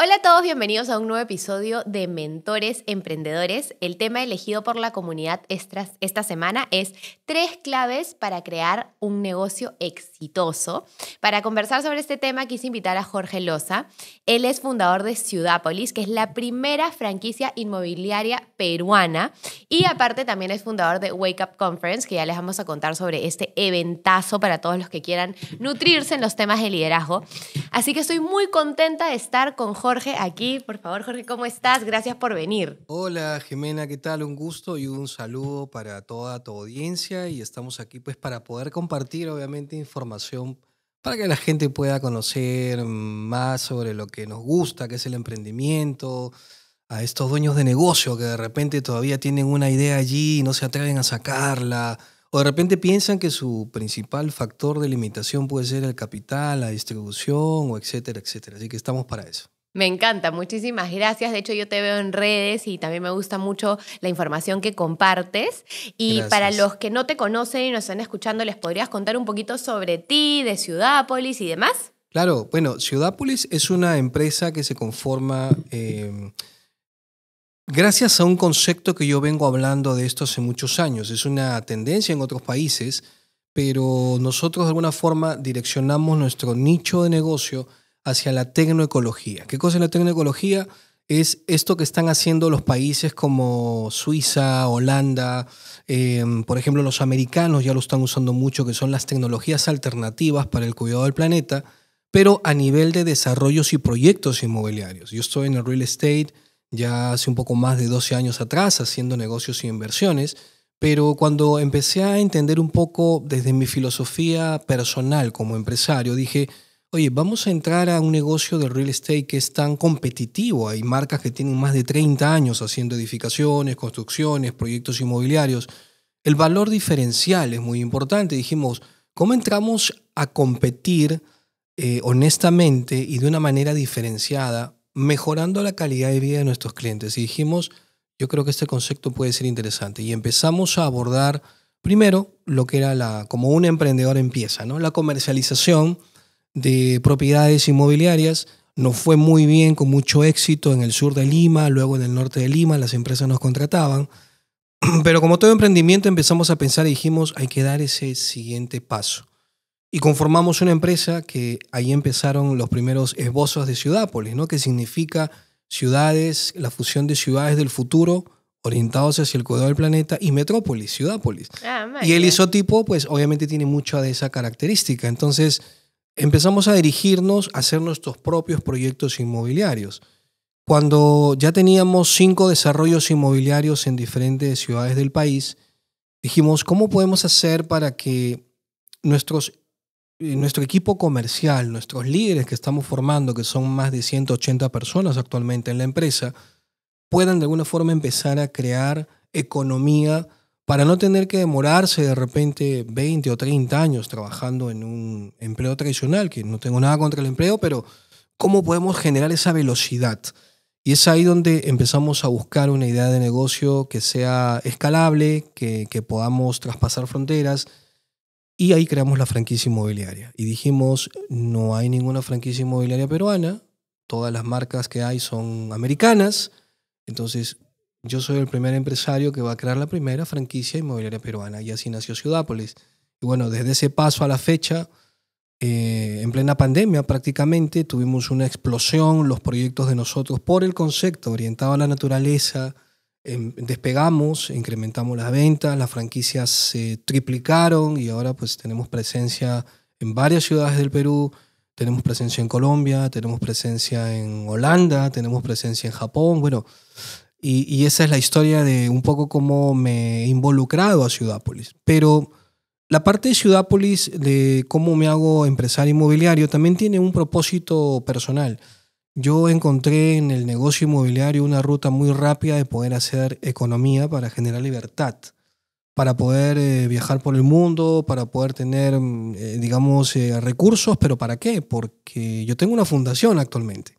Hola a todos, bienvenidos a un nuevo episodio de Mentores Emprendedores. El tema elegido por la comunidad esta, semana es tres claves para crear un negocio exitoso. Para conversar sobre este tema quise invitar a Jorge Loza. Él es fundador de Ciudápolis, que es la primera franquicia inmobiliaria peruana y aparte también es fundador de Wake Up Conference, que ya les vamos a contar sobre este eventazo para todos los que quieran nutrirse en los temas de liderazgo. Así que estoy muy contenta de estar con Jorge Jorge aquí. Por favor, Jorge, ¿cómo estás? Gracias por venir. Hola, Jimena, ¿qué tal? Un gusto y un saludo para toda tu audiencia y estamos aquí pues para poder compartir obviamente información para que la gente pueda conocer más sobre lo que nos gusta, que es el emprendimiento, a estos dueños de negocio que de repente todavía tienen una idea allí y no se atreven a sacarla, o de repente piensan que su principal factor de limitación puede ser el capital, la distribución, o etcétera, etcétera. Así que estamos para eso. Me encanta, muchísimas gracias. De hecho, yo te veo en redes y también me gusta mucho la información que compartes. Y para los que no te conocen y nos están escuchando, ¿les podrías contar un poquito sobre ti, de Ciudápolis y demás? Claro, bueno, Ciudápolis es una empresa que se conforma em, gracias a un concepto que yo vengo hablando de esto hace muchos años. Es una tendencia en otros países, pero nosotros de alguna forma direccionamos nuestro nicho de negocio hacia la tecnoecología. ¿Qué cosa es la tecnoecología? Es esto que están haciendo los países como Suiza, Holanda, em, por ejemplo los americanos ya lo están usando mucho, que son las tecnologías alternativas para el cuidado del planeta, pero a nivel de desarrollos y proyectos inmobiliarios. Yo estoy en el real estate ya hace un poco más de 12 años atrás haciendo negocios y inversiones, pero cuando empecé a entender un poco desde mi filosofía personal como empresario, dije, oye, vamos a entrar a un negocio de real estate que es tan competitivo. Hay marcas que tienen más de 30 años haciendo edificaciones, construcciones, proyectos inmobiliarios. El valor diferencial es muy importante. Dijimos, ¿cómo entramos a competir eh, honestamente y de una manera diferenciada, mejorando la calidad de vida de nuestros clientes? Y dijimos, yo creo que este concepto puede ser interesante. Y empezamos a abordar primero lo que era la, como un emprendedor empieza, ¿no? La comercialización de propiedades inmobiliarias. Nos fue muy bien, con mucho éxito en el sur de Lima, luego en el norte de Lima, las empresas nos contrataban. Pero como todo emprendimiento empezamos a pensar y dijimos, hay que dar ese siguiente paso. Y conformamos una empresa que ahí empezaron los primeros esbozos de Ciudápolis, ¿no? que significa ciudades, la fusión de ciudades del futuro orientados hacia el cuidado del planeta y metrópolis, ciudápolis. Ah, y el isotipo, pues obviamente tiene mucha de esa característica. Entonces, empezamos a dirigirnos a hacer nuestros propios proyectos inmobiliarios. Cuando ya teníamos cinco desarrollos inmobiliarios en diferentes ciudades del país, dijimos, ¿cómo podemos hacer para que nuestros, eh, nuestro equipo comercial, nuestros líderes que estamos formando, que son más de 180 personas actualmente en la empresa, puedan de alguna forma empezar a crear economía para no tener que demorarse de repente 20 o 30 años trabajando en un empleo tradicional, que no tengo nada contra el empleo, pero ¿cómo podemos generar esa velocidad? Y es ahí donde empezamos a buscar una idea de negocio que sea escalable, que, podamos traspasar fronteras. Y ahí creamos la franquicia inmobiliaria. Y dijimos, no hay ninguna franquicia inmobiliaria peruana, todas las marcas que hay son americanas, entonces yo soy el primer empresario que va a crear la primera franquicia inmobiliaria peruana y así nació Ciudápolis. Y bueno, desde ese paso a la fecha, eh, en plena pandemia prácticamente, tuvimos una explosión, los proyectos de nosotros por el concepto orientado a la naturaleza, em, despegamos, incrementamos las ventas, las franquicias se triplicaron y ahora pues tenemos presencia en varias ciudades del Perú, tenemos presencia en Colombia, tenemos presencia en Holanda, tenemos presencia en Japón, bueno, y, esa es la historia de un poco cómo me he involucrado a Ciudápolis. Pero la parte de Ciudápolis, de cómo me hago empresario inmobiliario, también tiene un propósito personal. Yo encontré en el negocio inmobiliario una ruta muy rápida de poder hacer economía para generar libertad, para poder eh, viajar por el mundo, para poder tener, mm, eh, digamos, eh, recursos, pero ¿para qué? Porque yo tengo una fundación actualmente.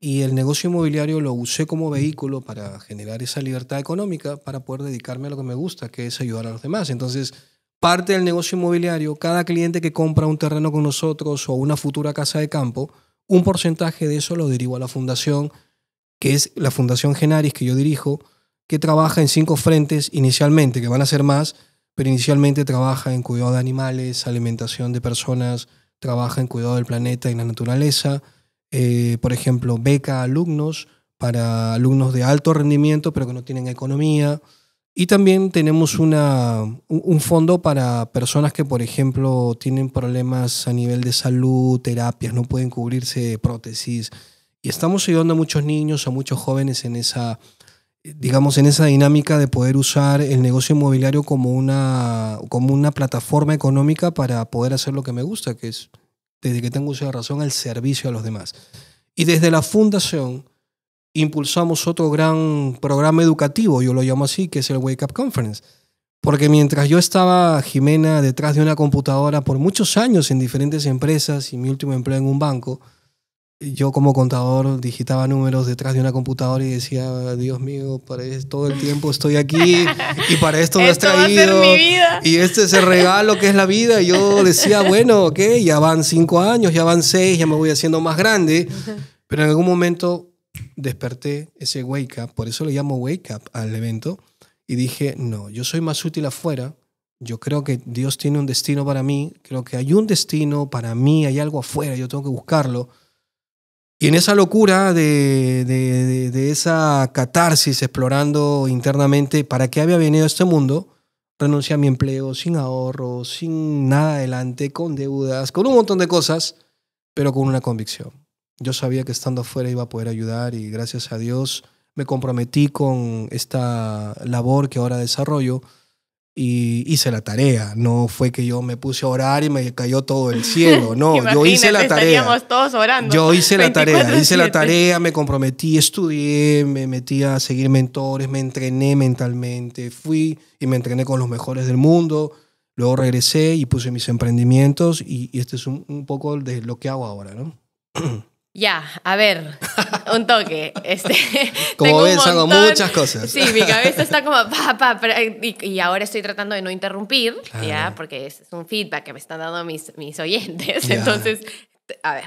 Y el negocio inmobiliario lo usé como vehículo para generar esa libertad económica, para poder dedicarme a lo que me gusta, que es ayudar a los demás. Entonces, parte del negocio inmobiliario, cada cliente que compra un terreno con nosotros o una futura casa de campo, un porcentaje de eso lo dirijo a la fundación, que es la Fundación Genaris que yo dirijo, que trabaja en cinco frentes inicialmente, que van a ser más, pero inicialmente trabaja en cuidado de animales, alimentación de personas, trabaja en cuidado del planeta y la naturaleza, eh, por ejemplo, beca a alumnos para alumnos de alto rendimiento pero que no tienen economía. Y también tenemos una, un fondo para personas que, por ejemplo, tienen problemas a nivel de salud, terapias, no pueden cubrirse prótesis. Y estamos ayudando a muchos niños, a muchos jóvenes en esa, digamos, en esa dinámica de poder usar el negocio inmobiliario como una, como una plataforma económica para poder hacer lo que me gusta, que es desde que tengo uso razón, al servicio a los demás. Y desde la fundación impulsamos otro gran programa educativo, yo lo llamo así, que es el Wake Up Conference. Porque mientras yo estaba, Jimena, detrás de una computadora por muchos años en diferentes empresas y mi último empleo en un banco, yo como contador digitaba números detrás de una computadora y decía, Dios mío, para todo el tiempo estoy aquí y para esto me has traído. Y este es el regalo que es la vida. Y yo decía, bueno, ok, ya van cinco años, ya van seis, ya me voy haciendo más grande. Pero en algún momento desperté ese wake up, por eso le llamo wake up al evento, y dije, no, yo soy más útil afuera. Yo creo que Dios tiene un destino para mí, creo que hay un destino para mí, hay algo afuera, yo tengo que buscarlo y en esa locura de, esa catarsis explorando internamente para qué había venido a este mundo, renuncié a mi empleo, sin ahorro, sin nada adelante, con deudas, con un montón de cosas, pero con una convicción. Yo sabía que estando afuera iba a poder ayudar y gracias a Dios me comprometí con esta labor que ahora desarrollo y hice la tarea. No fue que yo me puse a orar y me cayó todo el cielo. No, yo hice la tarea. Todos orando. Yo hice la tarea, hice la tarea, me comprometí, estudié, me metí a seguir mentores, me entrené mentalmente, fui y me entrené con los mejores del mundo. Luego regresé y puse mis emprendimientos y, este es un, un poco de lo que hago ahora, ¿no? Ya, a ver, un toque. Este, como ves, hago muchas cosas. Sí, mi cabeza está como, y, ahora estoy tratando de no interrumpir, ya, porque es un feedback que me están dando mis, mis oyentes. Entonces, a ver,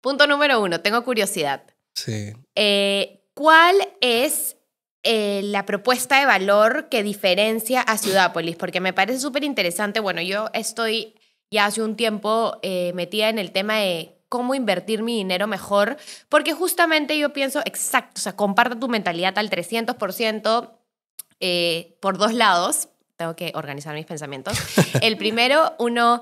punto número uno, tengo curiosidad. Sí. Eh, ¿Cuál es eh, la propuesta de valor que diferencia a Ciudápolis? Porque me parece súper interesante. Bueno, yo estoy ya hace un tiempo eh, metida en el tema de cómo invertir mi dinero mejor, porque justamente yo pienso, exacto, o sea, comparta tu mentalidad al 300% eh, por dos lados, tengo que organizar mis pensamientos. El primero, uno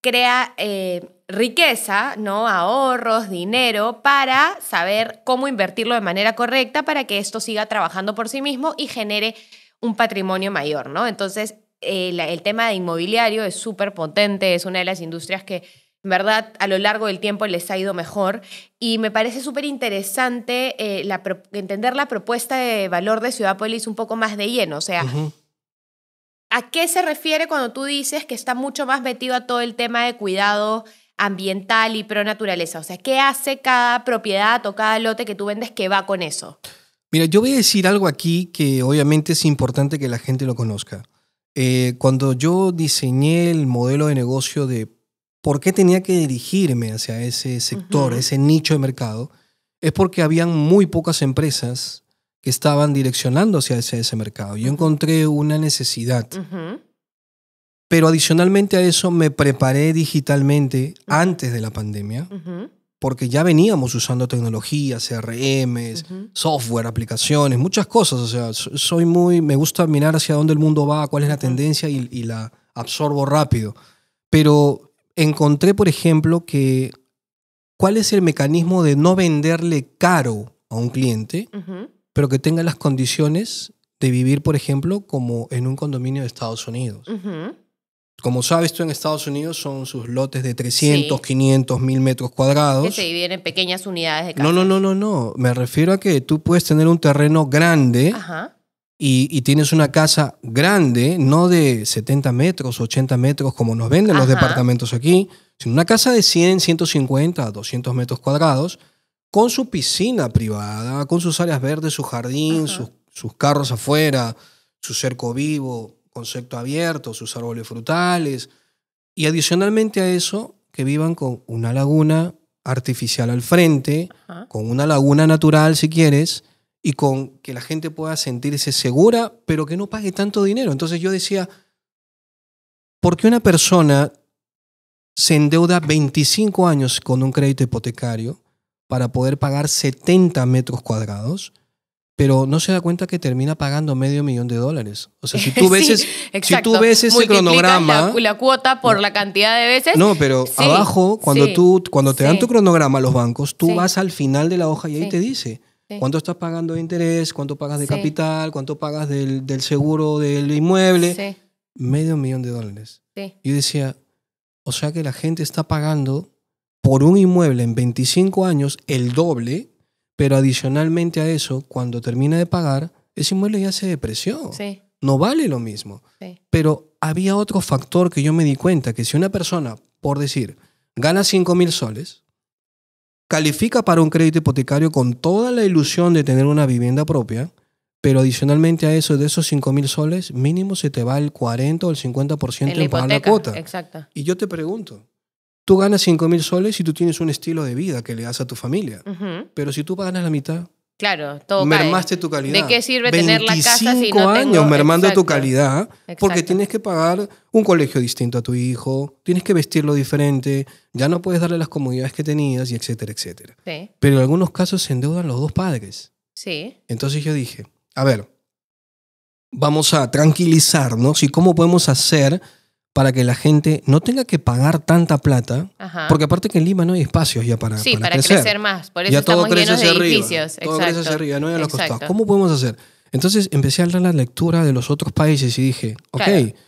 crea eh, riqueza, ¿no? ahorros, dinero, para saber cómo invertirlo de manera correcta para que esto siga trabajando por sí mismo y genere un patrimonio mayor. ¿no? Entonces, eh, el tema de inmobiliario es súper potente, es una de las industrias que ¿verdad? A lo largo del tiempo les ha ido mejor y me parece súper interesante eh, entender la propuesta de valor de Ciudad Polis un poco más de lleno, o sea... ¿A qué se refiere cuando tú dices que está mucho más metido a todo el tema de cuidado ambiental y pro naturaleza? O sea, ¿qué hace cada propiedad o cada lote que tú vendes que va con eso? Mira, yo voy a decir algo aquí que obviamente es importante que la gente lo conozca. Eh, cuando yo diseñé el modelo de negocio de por qué tenía que dirigirme hacia ese sector, ese nicho de mercado, es porque habían muy pocas empresas que estaban direccionando hacia ese, mercado. Yo encontré una necesidad. Pero adicionalmente a eso me preparé digitalmente antes de la pandemia, porque ya veníamos usando tecnologías, CRM, software, aplicaciones, muchas cosas. O sea, soy muy, me gusta mirar hacia dónde el mundo va, cuál es la tendencia y, y la absorbo rápido. Pero encontré, por ejemplo, que cuál es el mecanismo de no venderle caro a un cliente, pero que tenga las condiciones de vivir, por ejemplo, como en un condominio de Estados Unidos. Como sabes tú, en Estados Unidos son sus lotes de 300, 500, 1000 metros cuadrados. Que se dividen en pequeñas unidades de casa. No, no, no, no, no. Me refiero a que tú puedes tener un terreno grande y, tienes una casa grande, no de 70 metros, 80 metros como nos venden los departamentos aquí, sino una casa de 100, 150, 200 metros cuadrados, con su piscina privada, con sus áreas verdes, su jardín, sus, carros afuera, su cerco vivo, concepto abierto, sus árboles frutales. Y adicionalmente a eso, que vivan con una laguna artificial al frente, con una laguna natural si quieres, y con que la gente pueda sentirse segura, pero que no pague tanto dinero. Entonces yo decía, ¿por qué una persona se endeuda 25 años con un crédito hipotecario para poder pagar 70 metros cuadrados? pero no se da cuenta que termina pagando medio millón de dólares. O sea, si tú ves, si tú ves ese cronograma... La, la cuota por la cantidad de veces. No, pero abajo, cuando, tú, cuando te dan tu cronograma los bancos, tú vas al final de la hoja y ahí te dice, ¿Cuánto estás pagando de interés? ¿Cuánto pagas de capital? ¿Cuánto pagas del, del seguro del inmueble? Medio millón de dólares. Yo decía, o sea que la gente está pagando por un inmueble en 25 años el doble, pero adicionalmente a eso, cuando termina de pagar, ese inmueble ya se depreció. No vale lo mismo. Pero había otro factor que yo me di cuenta, que si una persona, por decir, gana 5 mil soles, califica para un crédito hipotecario con toda la ilusión de tener una vivienda propia, pero adicionalmente a eso, de esos 5 mil soles, mínimo se te va el 40 o el 50% en, en pagar la cuota. Exacto. Y yo te pregunto, tú ganas 5 mil soles y tú tienes un estilo de vida que le das a tu familia, pero si tú ganas la mitad, Claro, todo Mermaste tu calidad. ¿De qué sirve tener la casa si no años mermando tu calidad porque tienes que pagar un colegio distinto a tu hijo, tienes que vestirlo diferente, ya no puedes darle las comodidades que tenías y etcétera, etcétera. Sí. Pero en algunos casos se endeudan los dos padres. Sí. Entonces yo dije, a ver, vamos a tranquilizarnos y cómo podemos hacer para que la gente no tenga que pagar tanta plata, porque aparte que en Lima no hay espacios ya para Sí, para, crecer. más, por eso estamos llenos de edificios. Todo arriba, no hay a los costados. ¿Cómo podemos hacer? Entonces empecé a leer la lectura de los otros países y dije, ok.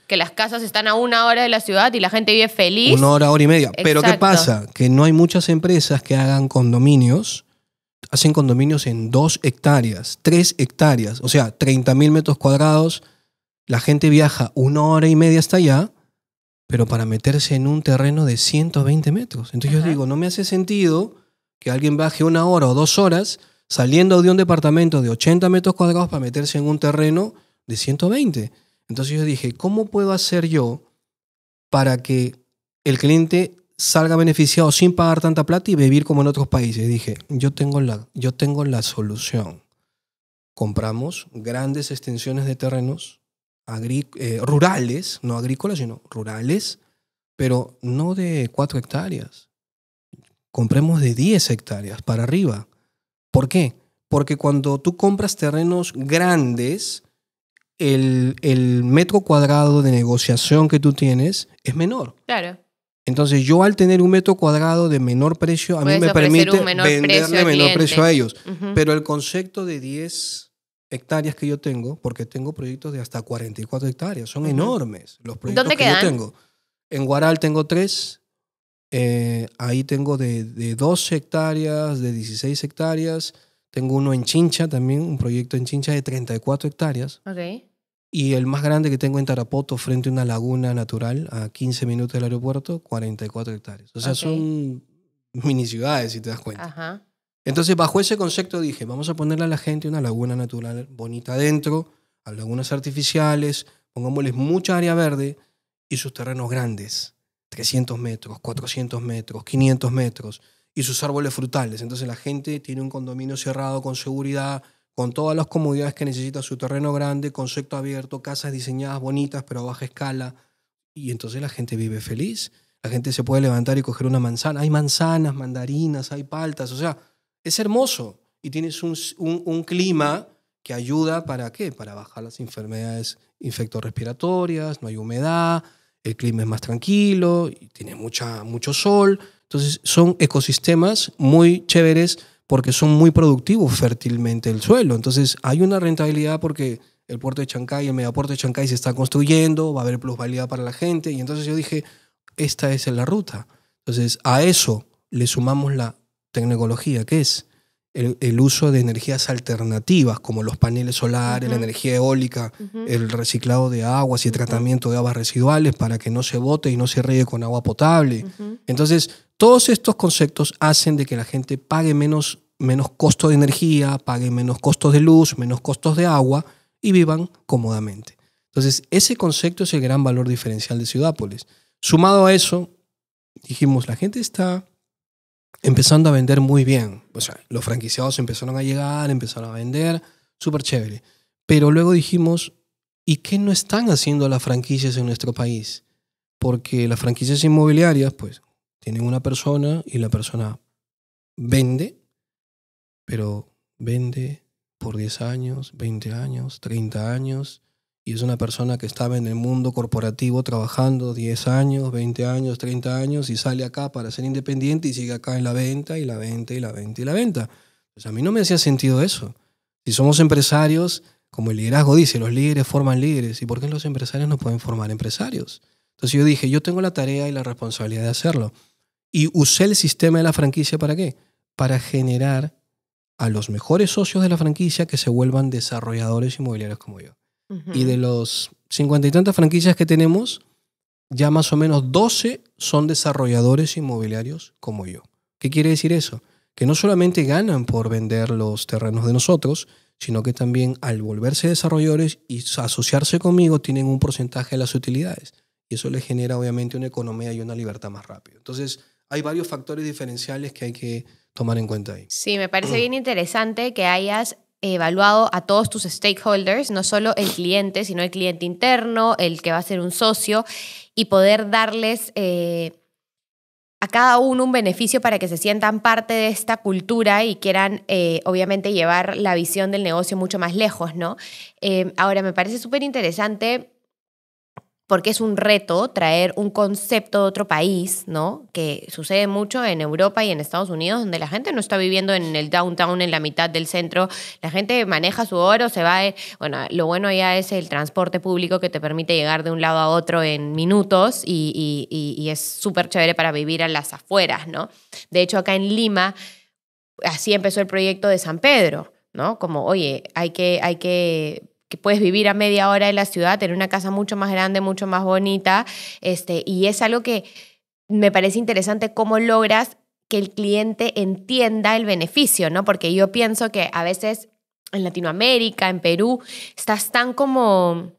que las casas están a una hora de la ciudad y la gente vive feliz. Una hora, hora y media. Pero ¿qué pasa? Que no hay muchas empresas que hagan condominios. Hacen condominios en dos hectáreas, tres hectáreas, o sea, 30.000 mil metros cuadrados. La gente viaja una hora y media hasta allá pero para meterse en un terreno de 120 metros. Entonces yo digo, no me hace sentido que alguien baje una hora o dos horas saliendo de un departamento de 80 metros cuadrados para meterse en un terreno de 120. Entonces yo dije, ¿cómo puedo hacer yo para que el cliente salga beneficiado sin pagar tanta plata y vivir como en otros países? Y dije, yo tengo la, yo tengo la solución. Compramos grandes extensiones de terrenos eh, rurales, no agrícolas, sino rurales, pero no de 4 hectáreas. Compremos de 10 hectáreas para arriba. ¿Por qué? Porque cuando tú compras terrenos grandes, el, metro cuadrado de negociación que tú tienes es menor. Claro. Entonces yo al tener un metro cuadrado de menor precio, a mí me permite venderle menor precio a ellos. Pero el concepto de 10 hectáreas que yo tengo, porque tengo proyectos de hasta 44 hectáreas, son enormes los proyectos que yo tengo. En Guaral tengo tres, eh, ahí tengo de, 12 hectáreas, de 16 hectáreas, tengo uno en Chincha también, un proyecto en Chincha de 34 hectáreas. Y el más grande que tengo en Tarapoto, frente a una laguna natural, a 15 minutos del aeropuerto, 44 hectáreas. O sea, son mini ciudades, si te das cuenta. Ajá. Entonces, bajo ese concepto dije, vamos a ponerle a la gente una laguna natural bonita adentro, a lagunas artificiales, pongámosles mucha área verde y sus terrenos grandes, 300 metros, 400 metros, 500 metros, y sus árboles frutales. Entonces la gente tiene un condominio cerrado con seguridad, con todas las comodidades que necesita, su terreno grande, concepto abierto, casas diseñadas bonitas pero a baja escala, y entonces la gente vive feliz. La gente se puede levantar y coger una manzana. Hay manzanas, mandarinas, hay paltas, o sea, es hermoso y tienes un, clima que ayuda para qué? Para bajar las enfermedades respiratorias no hay humedad, el clima es más tranquilo, y tiene mucha, mucho sol. Entonces son ecosistemas muy chéveres porque son muy productivos fértilmente el suelo. Entonces hay una rentabilidad porque el puerto de Chancay, el megapuerto de Chancay se está construyendo, va a haber plusvalía para la gente. Y entonces yo dije, esta es la ruta. Entonces a eso le sumamos la tecnología, que es el, uso de energías alternativas como los paneles solares, la energía eólica, el reciclado de aguas y tratamiento de aguas residuales para que no se bote y no se riegue con agua potable. Entonces, todos estos conceptos hacen de que la gente pague menos, menos costo de energía, pague menos costos de luz, menos costos de agua y vivan cómodamente. Entonces, ese concepto es el gran valor diferencial de Ciudápolis. Sumado a eso, dijimos, la gente está empezando a vender muy bien. los franquiciados empezaron a llegar, empezaron a vender, súper chévere. Pero luego dijimos, ¿y qué no están haciendo las franquicias en nuestro país? Porque las franquicias inmobiliarias, pues, tienen una persona y la persona vende, pero vende por 10 años, 20 años, 30 años, y es una persona que estaba en el mundo corporativo trabajando 10 años, 20 años, 30 años y sale acá para ser independiente y sigue acá en la venta y la venta y la venta y la venta. Pues a mí no me hacía sentido eso. Si somos empresarios, como el liderazgo dice, los líderes forman líderes. ¿Y por qué los empresarios no pueden formar empresarios? Entonces yo dije, yo tengo la tarea y la responsabilidad de hacerlo. Y usé el sistema de la franquicia para qué? Para generar a los mejores socios de la franquicia que se vuelvan desarrolladores inmobiliarios como yo. Y de los cincuenta y tantas franquicias que tenemos, ya más o menos 12 son desarrolladores inmobiliarios como yo. ¿Qué quiere decir eso? Que no solamente ganan por vender los terrenos de nosotros, sino que también al volverse desarrolladores y asociarse conmigo tienen un porcentaje de las utilidades. Y eso les genera obviamente una economía y una libertad más rápido. Entonces, hay varios factores diferenciales que hay que tomar en cuenta ahí. Sí, me parece bien interesante que hayas evaluado a todos tus stakeholders, no solo el cliente, sino el cliente interno, el que va a ser un socio, y poder darles eh, a cada uno un beneficio para que se sientan parte de esta cultura y quieran, eh, obviamente, llevar la visión del negocio mucho más lejos, ¿no? Eh, ahora, me parece súper interesante porque es un reto traer un concepto de otro país, ¿no? Que sucede mucho en Europa y en Estados Unidos, donde la gente no está viviendo en el downtown, en la mitad del centro. La gente maneja su oro, se va. Eh, bueno, lo bueno ya es el transporte público que te permite llegar de un lado a otro en minutos y, es súper chévere para vivir a las afueras, ¿no? De hecho, acá en Lima, así empezó el proyecto de San Pedro, ¿no? Como, oye, hay que, hay que que puedes vivir a media hora de la ciudad, tener una casa mucho más grande, mucho más bonita, este, y es algo que me parece interesante cómo logras que el cliente entienda el beneficio, ¿no? Porque yo pienso que a veces en Latinoamérica, en Perú, estás tan como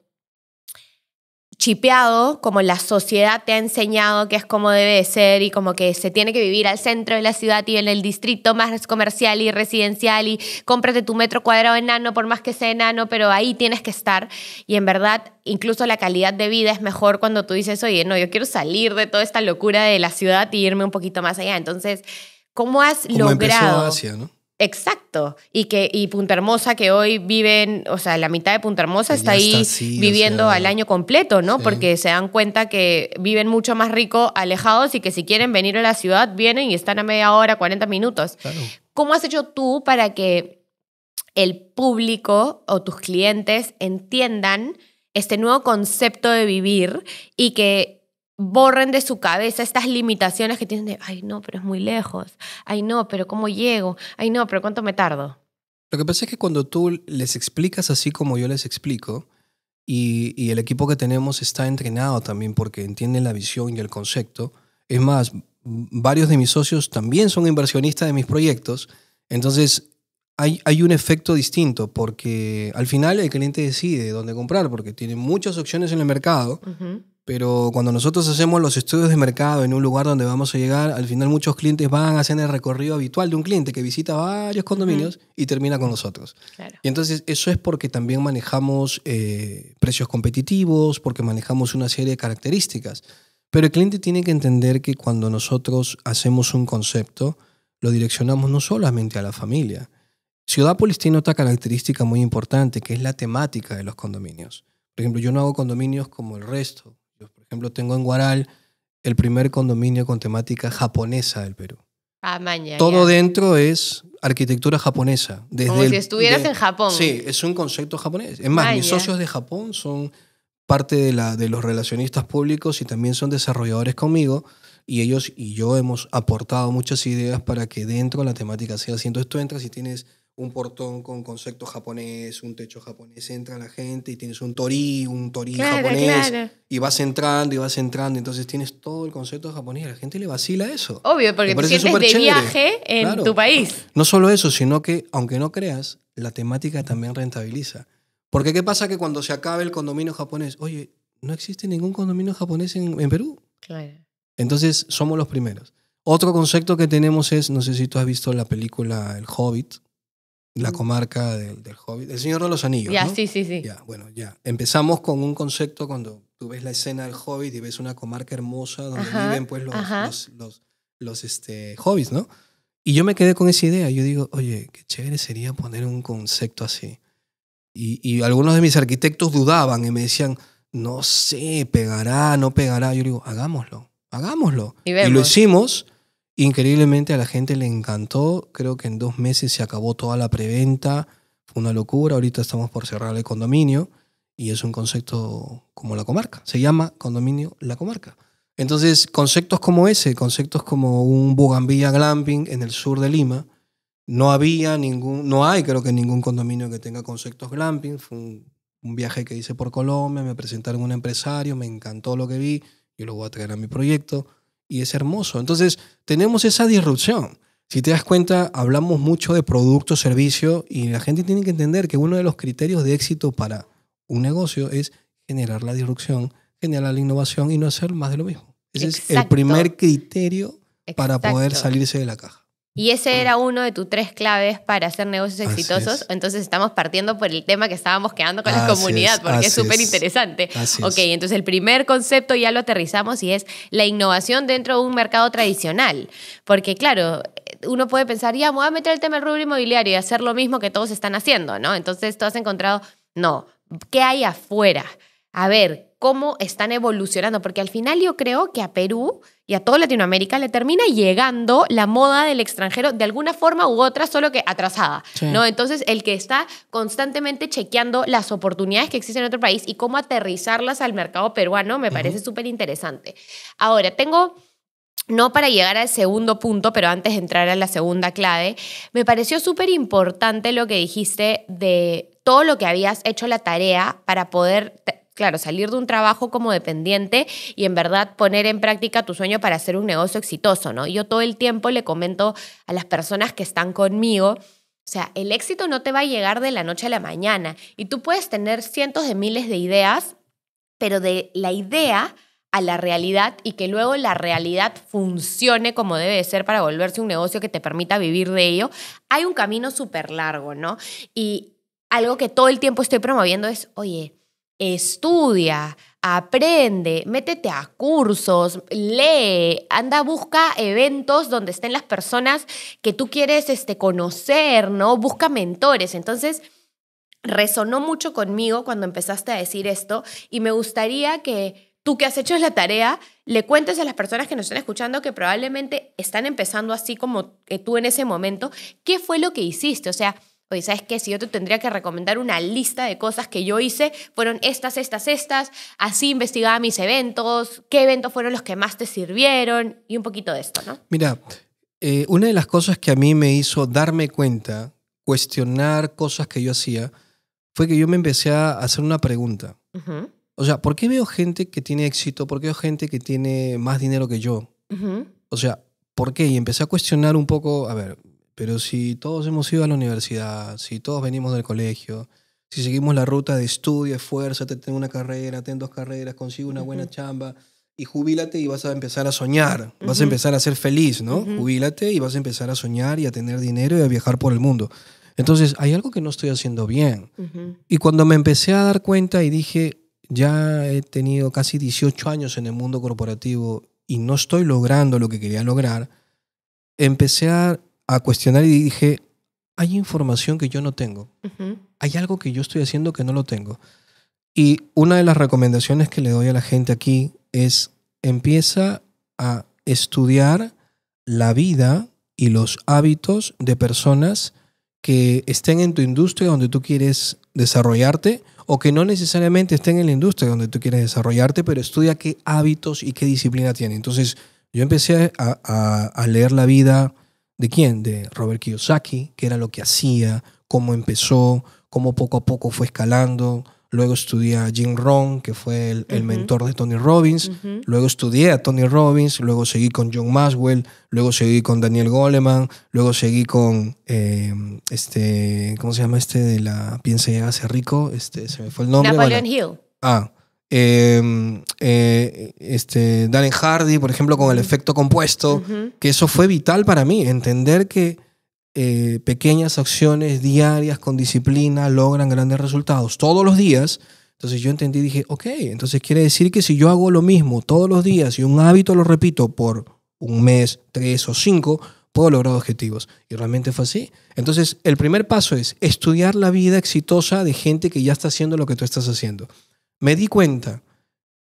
chipeado, como la sociedad te ha enseñado que es como debe de ser y como que se tiene que vivir al centro de la ciudad y en el distrito más comercial y residencial y cómprate tu metro cuadrado enano por más que sea enano, pero ahí tienes que estar. Y en verdad, incluso la calidad de vida es mejor cuando tú dices, oye, no, yo quiero salir de toda esta locura de la ciudad y irme un poquito más allá. Entonces, ¿cómo has logrado? Exacto. Y que y Punta Hermosa, que hoy viven, o sea, la mitad de Punta Hermosa está ahí viviendo al año completo, ¿no? Porque se dan cuenta que viven mucho más rico alejados y que si quieren venir a la ciudad, vienen y están a media hora, 40 minutos. ¿Cómo has hecho tú para que el público o tus clientes entiendan este nuevo concepto de vivir y que borren de su cabeza estas limitaciones que tienen de, ay no, pero es muy lejos, ay no, pero ¿cómo llego? Ay no, pero ¿cuánto me tardo? Lo que pasa es que cuando tú les explicas así como yo les explico, y, el equipo que tenemos está entrenado también porque entienden la visión y el concepto, es más, varios de mis socios también son inversionistas de mis proyectos, entonces hay, hay un efecto distinto porque al final el cliente decide dónde comprar porque tiene muchas opciones en el mercado. Pero cuando nosotros hacemos los estudios de mercado en un lugar donde vamos a llegar, al final muchos clientes van, a hacer el recorrido habitual de un cliente que visita varios condominios y termina con nosotros. Y entonces eso es porque también manejamos eh, precios competitivos, porque manejamos una serie de características. Pero el cliente tiene que entender que cuando nosotros hacemos un concepto, lo direccionamos no solamente a la familia. Ciudadpolis tiene otra característica muy importante, que es la temática de los condominios. Por ejemplo, yo no hago condominios como el resto ejemplo, tengo en Guaral el primer condominio con temática japonesa del Perú. Ah, Todo dentro es arquitectura japonesa. Desde Como si estuvieras en Japón. Sí, es un concepto japonés. Es más, mis socios de Japón son parte de, la, de los relacionistas públicos y también son desarrolladores conmigo. Y ellos y yo hemos aportado muchas ideas para que dentro la temática sea así. Entonces tú entras y tienes un portón con concepto japonés, un techo japonés, entra la gente y tienes un torí, un torí japonés, y vas entrando y vas entrando, entonces tienes todo el concepto japonés, la gente le vacila eso. Obvio, porque te sientes de viaje en tu país. No solo eso, sino que, aunque no creas, la temática también rentabiliza. Porque ¿qué pasa que cuando se acabe el condominio japonés? Oye, no existe ningún condominio japonés en, en Perú. Entonces, somos los primeros. Otro concepto que tenemos es, no sé si tú has visto la película El Hobbit, la comarca del, del Hobbit, El Señor de los Anillos. Ya, sí, sí, sí. bueno, ya. Empezamos con un concepto cuando tú ves la escena del Hobbit y ves una comarca hermosa donde viven pues los, los, los, este, hobbits, ¿no? Y yo me quedé con esa idea. Yo digo, oye, qué chévere sería poner un concepto así. Y, algunos de mis arquitectos dudaban y me decían, no sé, pegará, no pegará. Yo digo, hagámoslo, hagámoslo. y lo hicimos. Increíblemente a la gente le encantó. Creo que en dos meses se acabó toda la preventa. Fue una locura. Ahorita estamos por cerrar el condominio y es un concepto como la comarca. Se llama condominio la comarca. Entonces, conceptos como ese, conceptos como un Bugambilla Glamping en el sur de Lima, no había ningún, no hay creo que ningún condominio que tenga conceptos glamping. Fue un, viaje que hice por Colombia, me presentaron un empresario, me encantó lo que vi, yo lo voy a traer a mi proyecto y es hermoso. Entonces, tenemos esa disrupción. Si te das cuenta, hablamos mucho de producto, servicio y la gente tiene que entender que uno de los criterios de éxito para un negocio es generar la disrupción, generar la innovación y no hacer más de lo mismo. Ese es el primer criterio para poder salirse de la caja. Y ese era uno de tus tres claves para hacer negocios exitosos. Entonces estamos partiendo por el tema que estábamos quedando con la comunidad, porque es súper interesante. Ok, entonces el primer concepto ya lo aterrizamos y es la innovación dentro de un mercado tradicional. Porque claro, uno puede pensar, ya, voy a meter el tema del rubro inmobiliario y hacer lo mismo que todos están haciendo, ¿no? Entonces tú has encontrado, no, ¿qué hay afuera? A ver, cómo están evolucionando, porque al final yo creo que a Perú y a toda Latinoamérica le termina llegando la moda del extranjero de alguna forma u otra, solo que atrasada, ¿no? Entonces, el que está constantemente chequeando las oportunidades que existen en otro país y cómo aterrizarlas al mercado peruano me parece súper interesante. Ahora, tengo no para llegar al segundo punto, pero antes de entrar a la segunda clave, me pareció súper importante lo que dijiste de todo lo que habías hecho la tarea para poder claro, salir de un trabajo como dependiente y en verdad poner en práctica tu sueño para hacer un negocio exitoso, ¿no? Yo todo el tiempo le comento a las personas que están conmigo, o sea, el éxito no te va a llegar de la noche a la mañana y tú puedes tener cientos de miles de ideas, pero de la idea a la realidad y que luego la realidad funcione como debe ser para volverse un negocio que te permita vivir de ello, hay un camino súper largo, ¿no? Y algo que todo el tiempo estoy promoviendo es, oye, estudia, aprende, métete a cursos, lee, anda, busca eventos donde estén las personas que tú quieres este, conocer, ¿no? Busca mentores. Entonces, resonó mucho conmigo cuando empezaste a decir esto y me gustaría que tú que has hecho la tarea, le cuentes a las personas que nos están escuchando que probablemente están empezando así como tú en ese momento, ¿qué fue lo que hiciste? O sea, oye, ¿sabes qué? Si yo te tendría que recomendar una lista de cosas que yo hice, fueron estas, estas, estas, así investigaba mis eventos, qué eventos fueron los que más te sirvieron y un poquito de esto, ¿no? Mira, eh, una de las cosas que a mí me hizo darme cuenta, cuestionar cosas que yo hacía, fue que yo me empecé a hacer una pregunta. O sea, ¿por qué veo gente que tiene éxito? ¿Por qué veo gente que tiene más dinero que yo? O sea, ¿por qué? Y empecé a cuestionar un poco, a ver, pero si todos hemos ido a la universidad, si todos venimos del colegio, si seguimos la ruta de estudio, te tengo una carrera, tengo dos carreras, consigue una buena chamba y jubílate y vas a empezar a soñar, vas a empezar a ser feliz, ¿no? Jubilate y vas a empezar a soñar y a tener dinero y a viajar por el mundo. Entonces, hay algo que no estoy haciendo bien. Y cuando me empecé a dar cuenta y dije, ya he tenido casi 18 años en el mundo corporativo y no estoy logrando lo que quería lograr, empecé a a cuestionar y dije, hay información que yo no tengo. Hay algo que yo estoy haciendo que no lo tengo. Y una de las recomendaciones que le doy a la gente aquí es empieza a estudiar la vida y los hábitos de personas que estén en tu industria donde tú quieres desarrollarte o que no necesariamente estén en la industria donde tú quieres desarrollarte, pero estudia qué hábitos y qué disciplina tienen. Entonces, yo empecé a, a leer la vida, ¿De quién? De Robert Kiyosaki, que era lo que hacía, cómo empezó, cómo poco a poco fue escalando. Luego estudié a Jim Rohn, que fue el, mentor de Tony Robbins. Luego estudié a Tony Robbins. Luego seguí con John Maxwell. Luego seguí con Daniel Goleman. Luego seguí con em, este, ¿cómo se llama este de la piensa y rico? Este, se me fue el nombre. Napoleon Hill. Ah, Em, eh, este, Darren Hardy, por ejemplo, con el efecto compuesto, que eso fue vital para mí, entender que eh, pequeñas acciones diarias con disciplina logran grandes resultados todos los días. Entonces yo entendí y dije, ok, entonces quiere decir que si yo hago lo mismo todos los días y un hábito lo repito por un mes, tres o cinco, puedo lograr objetivos. Y realmente fue así. Entonces el primer paso es estudiar la vida exitosa de gente que ya está haciendo lo que tú estás haciendo me di cuenta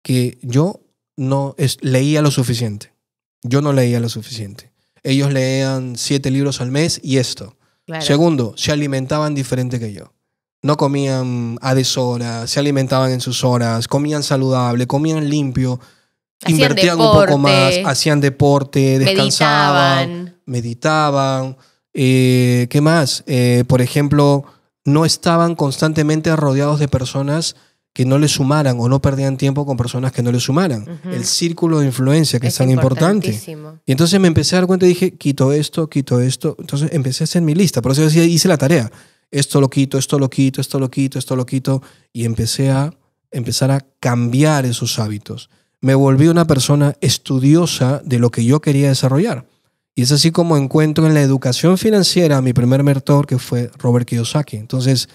que yo no leía lo suficiente. Yo no leía lo suficiente. Ellos leían siete libros al mes y esto. Segundo, se alimentaban diferente que yo. No comían a deshoras, se alimentaban en sus horas, comían saludable, comían limpio, invertían un poco más, hacían deporte, descansaban, meditaban. meditaban eh, ¿Qué más? Eh, por ejemplo, no estaban constantemente rodeados de personas que no le sumaran o no perdían tiempo con personas que no le sumaran. El círculo de influencia que es, tan importante. Y entonces me empecé a dar cuenta y dije, quito esto, quito esto. Entonces empecé a hacer mi lista. Por eso hice la tarea. Esto lo quito, esto lo quito, esto lo quito, esto lo quito. Y empecé a empezar a cambiar esos hábitos. Me volví una persona estudiosa de lo que yo quería desarrollar. Y es así como encuentro en la educación financiera a mi primer mentor, que fue Robert Kiyosaki. Entonces,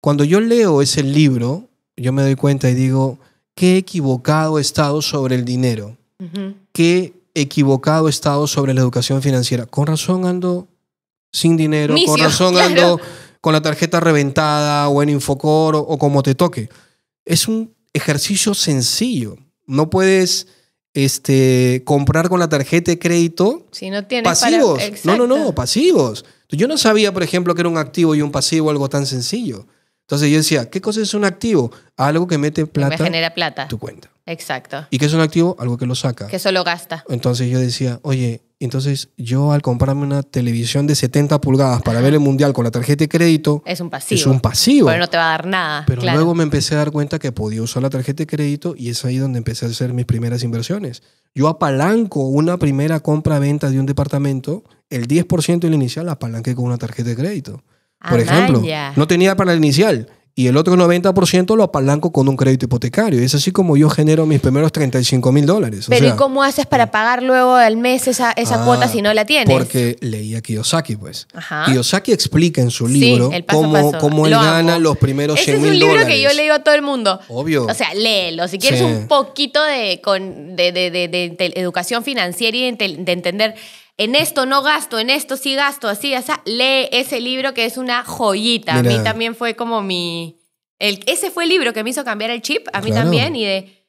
cuando yo leo ese libro, yo me doy cuenta y digo, qué equivocado he estado sobre el dinero, qué equivocado he estado sobre la educación financiera. Con razón ando sin dinero, con razón ando con la tarjeta reventada o en Infocor o, como te toque. Es un ejercicio sencillo. No puedes este, comprar con la tarjeta de crédito si no tienes pasivos. No, no, no, pasivos. Yo no sabía, por ejemplo, que era un activo y un pasivo algo tan sencillo. Entonces yo decía, ¿qué cosa es un activo? Algo que mete plata. en genera plata. Tu cuenta. Exacto. ¿Y qué es un activo? Algo que lo saca. Que solo gasta. Entonces yo decía, oye, entonces yo al comprarme una televisión de 70 pulgadas para ver el mundial con la tarjeta de crédito. Es un pasivo. Es un pasivo. Pero no te va a dar nada. Pero luego me empecé a dar cuenta que podía usar la tarjeta de crédito y es ahí donde empecé a hacer mis primeras inversiones. Yo apalanco una primera compra-venta de un departamento, el 10% del inicial la apalanqué con una tarjeta de crédito. Por ah, ejemplo, no tenía para el inicial y el otro 90% lo apalanco con un crédito hipotecario. es así como yo genero mis primeros 35 mil dólares. Pero ¿y cómo haces para pagar luego al mes esa, ah, cuota si no la tienes? Porque leía Kiyosaki, pues. Ajá. Kiyosaki explica en su libro cómo, él gana los primeros 100 mil dólares. es un libro que yo le a todo el mundo. Obvio. O sea, léelo. Si quieres un poquito de, de, de, de, educación financiera y de entender en esto no gasto, en esto sí gasto, así, o sea, lee ese libro que es una joyita. A mí también fue como mi... ese fue el libro que me hizo cambiar el chip, a mí también, y de,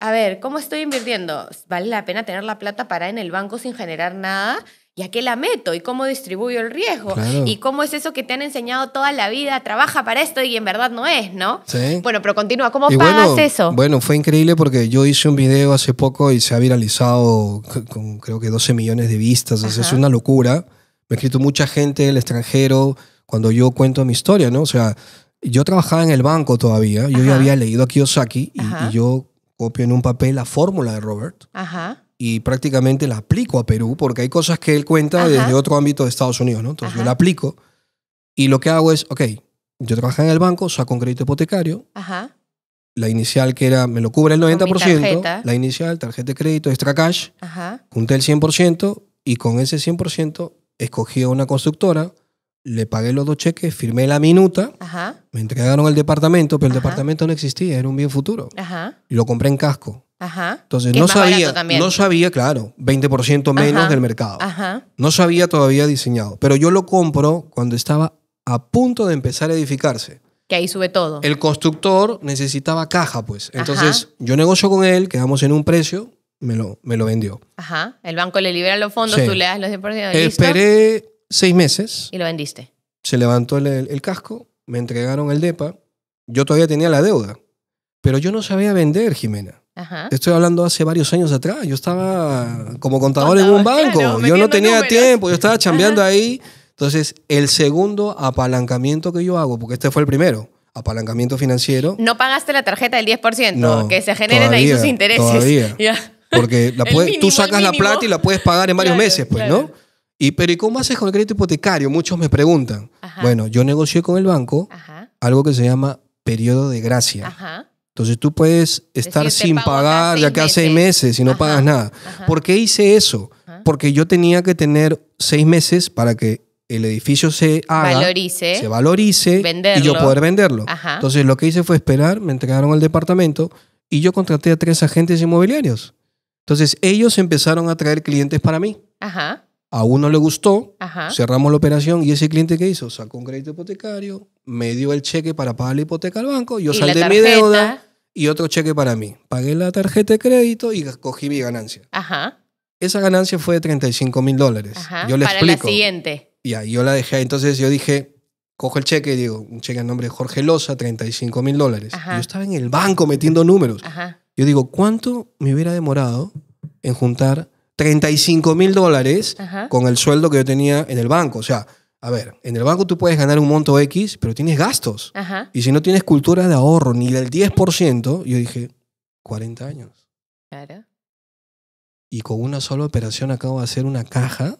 a ver, ¿cómo estoy invirtiendo? ¿Vale la pena tener la plata para en el banco sin generar nada? ¿Y a qué la meto? ¿Y cómo distribuyo el riesgo? ¿Y cómo es eso que te han enseñado toda la vida? Trabaja para esto y en verdad no es, ¿no? Sí. Bueno, pero continúa, ¿cómo pagas eso? Bueno, fue increíble porque yo hice un video hace poco y se ha viralizado con creo que 12 millones de vistas, o sea, es una locura. Me ha escrito mucha gente del extranjero cuando yo cuento mi historia, ¿no? O sea, yo trabajaba en el banco todavía, yo ya había leído a Kiyosaki y yo copio en un papel la fórmula de Robert. Ajá y prácticamente la aplico a Perú, porque hay cosas que él cuenta desde otro ámbito de Estados Unidos, ¿no? Entonces yo la aplico y lo que hago es, ok, yo trabajo en el banco, saco un crédito hipotecario, la inicial que era, me lo cubre el 90%, la inicial, tarjeta de crédito, extra cash, junté el 100% y con ese 100% escogí a una constructora le pagué los dos cheques, firmé la minuta, me entregaron al departamento, pero el departamento no existía, era un bien futuro. Y lo compré en casco. Entonces no sabía, no sabía, claro, 20% menos del mercado. No sabía todavía diseñado, pero yo lo compro cuando estaba a punto de empezar a edificarse. Que ahí sube todo. El constructor necesitaba caja, pues. Entonces yo negocio con él, quedamos en un precio, me lo, me lo vendió. Ajá. El banco le libera los fondos, tú le das los 10%. Esperé seis meses. Y lo vendiste. Se levantó el, casco, me entregaron el DEPA. Yo todavía tenía la deuda, pero yo no sabía vender, Jimena. Ajá. Estoy hablando hace varios años atrás. Yo estaba como contador, en un banco. yo no tenía tiempo, yo estaba chambeando ahí. Entonces, el segundo apalancamiento que yo hago, porque este fue el primero, apalancamiento financiero. No pagaste la tarjeta del 10%, que se generen ahí sus intereses. Porque tú sacas la plata y la puedes pagar en varios meses, pues, ¿no? ¿Y pero ¿y cómo haces con el crédito hipotecario? Muchos me preguntan. Bueno, yo negocié con el banco algo que se llama periodo de gracia. Entonces tú puedes estar sin pagar ya que a seis meses y no pagas nada. ¿Por qué hice eso? Porque yo tenía que tener seis meses para que el edificio se haga, valorice, se valorice y yo poder venderlo. Entonces lo que hice fue esperar, me entregaron al departamento y yo contraté a tres agentes inmobiliarios. Entonces ellos empezaron a traer clientes para mí. Ajá. A uno le gustó, cerramos la operación y ese cliente que hizo sacó un crédito hipotecario, me dio el cheque para pagar la hipoteca al banco, yo de mi deuda y otro cheque para mí. Pagué la tarjeta de crédito y cogí mi ganancia. Esa ganancia fue de 35 mil dólares. Yo le para explico. la siguiente. Ya, yo la dejé. Entonces yo dije, cojo el cheque y digo, un cheque a nombre de Jorge Loza, 35 mil dólares. Yo estaba en el banco metiendo números. Yo digo, ¿cuánto me hubiera demorado en juntar 35 mil dólares con el sueldo que yo tenía en el banco. O sea, a ver, en el banco tú puedes ganar un monto X, pero tienes gastos. Y si no tienes cultura de ahorro ni del 10%, yo dije, 40 años. Claro. Y con una sola operación acabo de hacer una caja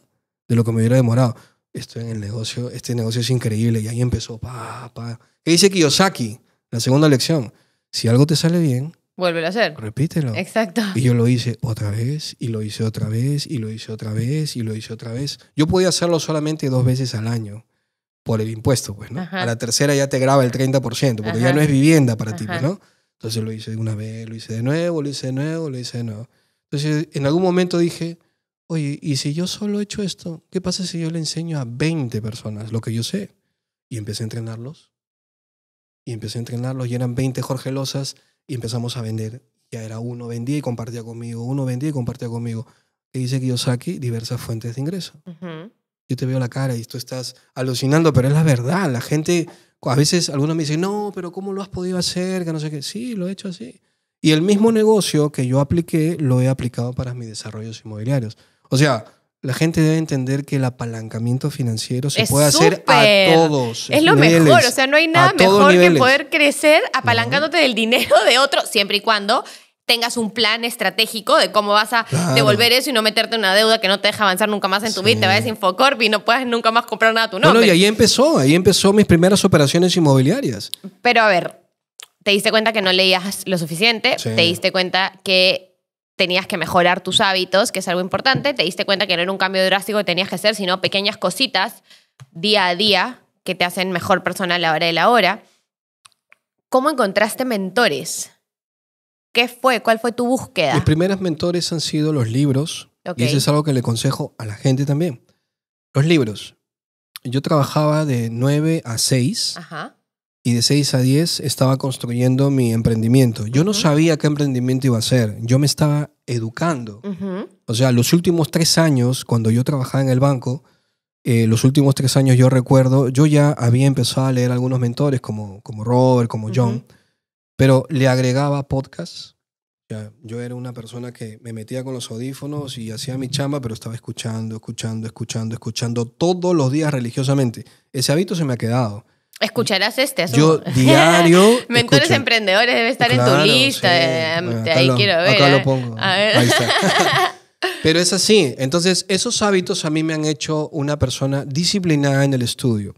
de lo que me hubiera demorado. Estoy en el negocio, este negocio es increíble. Y ahí empezó, pa, pa. ¿Qué dice Kiyosaki? La segunda lección. Si algo te sale bien, vuelve a hacer. Repítelo. Exacto. Y yo lo hice otra vez, y lo hice otra vez, y lo hice otra vez, y lo hice otra vez. Yo podía hacerlo solamente dos veces al año por el impuesto, pues, ¿no? A la tercera ya te graba el 30%, porque ya no es vivienda para ti, pues, ¿no? Entonces lo hice una vez, lo hice de nuevo, lo hice de nuevo, lo hice de nuevo. Entonces en algún momento dije, oye, ¿y si yo solo he hecho esto? ¿Qué pasa si yo le enseño a 20 personas lo que yo sé? Y empecé a entrenarlos. Y empecé a entrenarlos y eran 20 Losas y empezamos a vender. Ya era uno vendía y compartía conmigo, uno vendía y compartía conmigo. Y dice Kiyosaki, diversas fuentes de ingreso. Yo te veo la cara y tú estás alucinando, pero es la verdad. La gente, a veces algunos me dicen, no, pero ¿cómo lo has podido hacer? Que no sé qué. Sí, lo he hecho así. Y el mismo negocio que yo apliqué, lo he aplicado para mis desarrollos inmobiliarios. O sea, la gente debe entender que el apalancamiento financiero se puede hacer a todos. Es lo mejor, o sea, no hay nada mejor que poder crecer apalancándote del dinero de otro, siempre y cuando tengas un plan estratégico de cómo vas a devolver eso y no meterte en una deuda que no te deja avanzar nunca más en tu vida, te vayas a y no puedes nunca más comprar nada a tu nombre. Bueno, y ahí empezó, ahí empezó mis primeras operaciones inmobiliarias. Pero a ver, te diste cuenta que no leías lo suficiente, te diste cuenta que tenías que mejorar tus hábitos, que es algo importante, te diste cuenta que no era un cambio drástico que tenías que hacer, sino pequeñas cositas día a día que te hacen mejor persona a la hora de la hora. ¿Cómo encontraste mentores? ¿Qué fue? ¿Cuál fue tu búsqueda? Mis primeros mentores han sido los libros. Y eso es algo que le aconsejo a la gente también. Los libros. Yo trabajaba de 9 a 6. Ajá y de 6 a 10 estaba construyendo mi emprendimiento. Yo no sabía qué emprendimiento iba a ser, yo me estaba educando. O sea, los últimos tres años, cuando yo trabajaba en el banco, eh, los últimos tres años yo recuerdo, yo ya había empezado a leer algunos mentores como, como Robert, como John, pero le agregaba podcasts. Yo era una persona que me metía con los audífonos y hacía mi chamba, pero estaba escuchando, escuchando, escuchando, escuchando todos los días religiosamente. Ese hábito se me ha quedado. Escucharás este asunto. Yo diario. Mentores emprendedores debe estar en tu lista. Eh, ahí quiero ver. Eh. Pero es así. Entonces, esos hábitos a mí me han hecho una persona disciplinada en el estudio.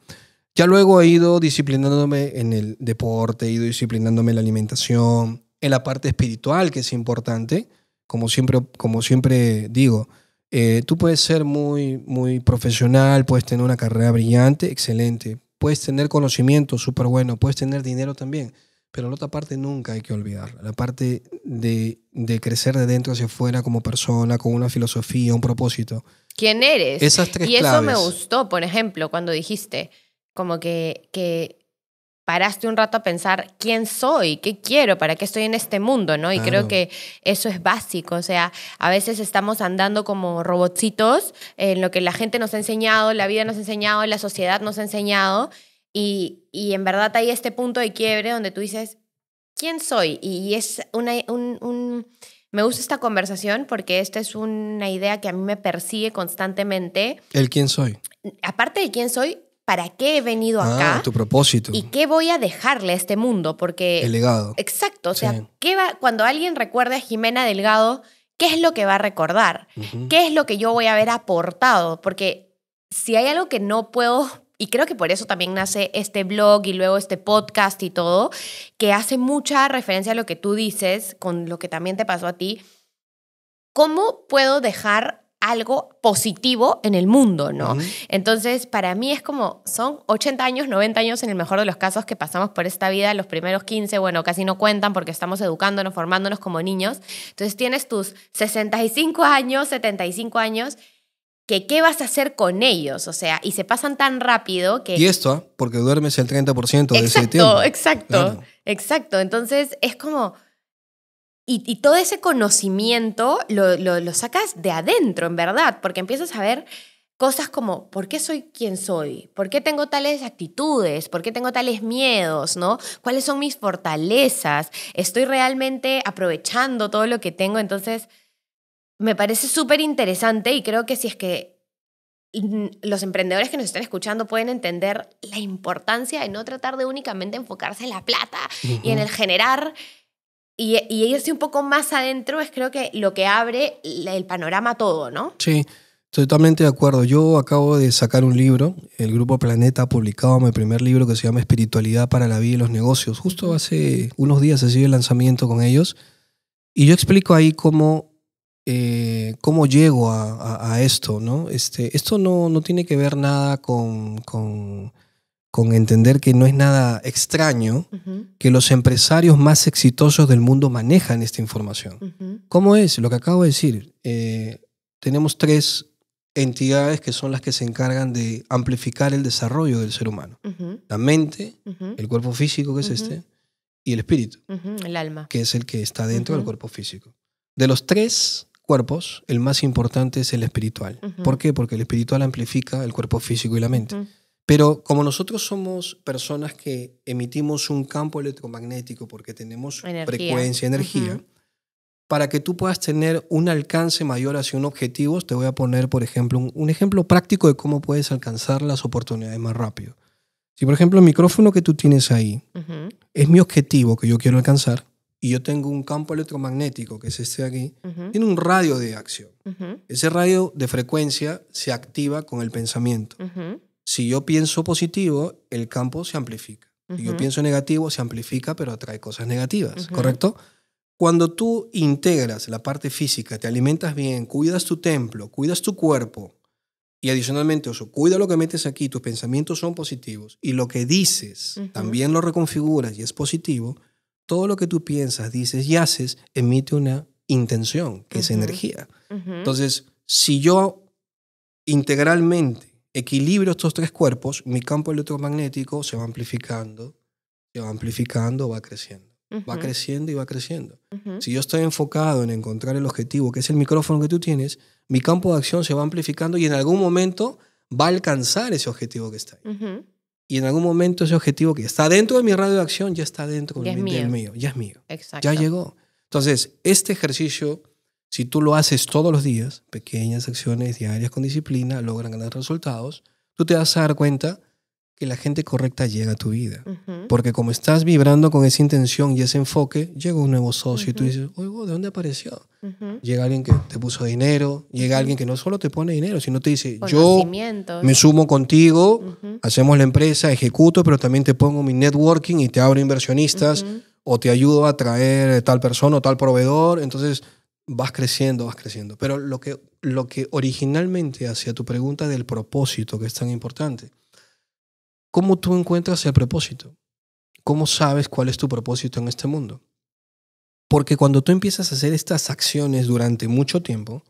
Ya luego he ido disciplinándome en el deporte, he ido disciplinándome en la alimentación, en la parte espiritual, que es importante. Como siempre, como siempre digo, eh, tú puedes ser muy, muy profesional, puedes tener una carrera brillante, excelente, Puedes tener conocimiento súper bueno, puedes tener dinero también, pero la otra parte nunca hay que olvidar, la parte de, crecer de dentro hacia afuera como persona, con una filosofía, un propósito. ¿Quién eres? Esas tres y eso me gustó, por ejemplo, cuando dijiste como que, que paraste un rato a pensar quién soy, qué quiero, para qué estoy en este mundo, ¿no? Y creo que eso es básico, o sea, a veces estamos andando como robotcitos en lo que la gente nos ha enseñado, la vida nos ha enseñado, la sociedad nos ha enseñado, y, en verdad hay este punto de quiebre donde tú dices, ¿quién soy? Y es una, un... me gusta esta conversación porque esta es una idea que a mí me persigue constantemente. ¿El quién soy? Aparte de quién soy, para qué he venido ah, acá. Tu propósito. Y qué voy a dejarle a este mundo, porque... El legado. Exacto, o sea, ¿qué va, cuando alguien recuerde a Jimena Delgado, ¿qué es lo que va a recordar? ¿Qué es lo que yo voy a haber aportado? Porque si hay algo que no puedo... Y creo que por eso también nace este blog y luego este podcast y todo, que hace mucha referencia a lo que tú dices, con lo que también te pasó a ti. ¿Cómo puedo dejar algo positivo en el mundo, ¿no? Entonces, para mí es como, son 80 años, 90 años en el mejor de los casos que pasamos por esta vida, los primeros 15, bueno, casi no cuentan porque estamos educándonos, formándonos como niños. Entonces, tienes tus 65 años, 75 años, que qué vas a hacer con ellos, o sea, y se pasan tan rápido que... Y esto, porque duermes el 30% de ese tiempo. Exacto, exacto, exacto. Entonces, es como y, todo ese conocimiento lo, sacas de adentro, en verdad, porque empiezas a ver cosas como, ¿por qué soy quien soy? ¿Por qué tengo tales actitudes? ¿Por qué tengo tales miedos? ¿No? ¿Cuáles son mis fortalezas? ¿Estoy realmente aprovechando todo lo que tengo? Entonces, me parece súper interesante y creo que si es que los emprendedores que nos están escuchando pueden entender la importancia de no tratar de únicamente enfocarse en la plata y en el generar y, y irse un poco más adentro es creo que lo que abre el panorama todo, ¿no? Sí, totalmente de acuerdo. Yo acabo de sacar un libro, el Grupo Planeta ha publicado mi primer libro que se llama Espiritualidad para la Vida y los Negocios. Justo hace unos días ha sido el lanzamiento con ellos y yo explico ahí cómo, eh, cómo llego a, esto, ¿no? Este, esto no, no tiene que ver nada con con entender que no es nada extraño que los empresarios más exitosos del mundo manejan esta información. ¿Cómo es? Lo que acabo de decir. Eh, tenemos tres entidades que son las que se encargan de amplificar el desarrollo del ser humano. La mente, el cuerpo físico, que es este, y el espíritu, el alma, que es el que está dentro del cuerpo físico. De los tres cuerpos, el más importante es el espiritual. ¿Por qué? Porque el espiritual amplifica el cuerpo físico y la mente. Pero como nosotros somos personas que emitimos un campo electromagnético porque tenemos frecuencia frecuencia, energía, para que tú puedas tener un alcance mayor hacia un objetivo, te voy a poner, por ejemplo, un, ejemplo práctico de cómo puedes alcanzar las oportunidades más rápido. Si, por ejemplo, el micrófono que tú tienes ahí es mi objetivo que yo quiero alcanzar, y yo tengo un campo electromagnético, que es este de aquí, tiene un radio de acción. Ese radio de frecuencia se activa con el pensamiento. Si yo pienso positivo, el campo se amplifica. Si yo pienso negativo, se amplifica, pero atrae cosas negativas, ¿correcto? Cuando tú integras la parte física, te alimentas bien, cuidas tu templo, cuidas tu cuerpo, y adicionalmente, sea cuida lo que metes aquí, tus pensamientos son positivos, y lo que dices también lo reconfiguras y es positivo, todo lo que tú piensas, dices y haces emite una intención, que es energía. Entonces, si yo integralmente equilibro estos tres cuerpos, mi campo electromagnético se va amplificando, se va amplificando, va creciendo. Va creciendo y va creciendo. Si yo estoy enfocado en encontrar el objetivo, que es el micrófono que tú tienes, mi campo de acción se va amplificando y en algún momento va a alcanzar ese objetivo que está ahí. Y en algún momento ese objetivo que está dentro de mi radio de acción ya está dentro del, mío. ya es mío. Ya llegó. Entonces, este ejercicio si tú lo haces todos los días, pequeñas acciones diarias con disciplina logran ganar resultados, tú te vas a dar cuenta que la gente correcta llega a tu vida. Porque como estás vibrando con esa intención y ese enfoque, llega un nuevo socio y tú dices, oigo, ¿de dónde apareció? Llega alguien que te puso dinero, llega alguien que no solo te pone dinero, sino te dice, yo me sumo contigo, hacemos la empresa, ejecuto, pero también te pongo mi networking y te abro inversionistas o te ayudo a traer tal persona o tal proveedor. Entonces, vas creciendo, vas creciendo. Pero lo que, lo que originalmente hacía tu pregunta del propósito, que es tan importante, ¿cómo tú encuentras el propósito? ¿Cómo sabes cuál es tu propósito en este mundo? Porque cuando tú empiezas a hacer estas acciones durante mucho tiempo,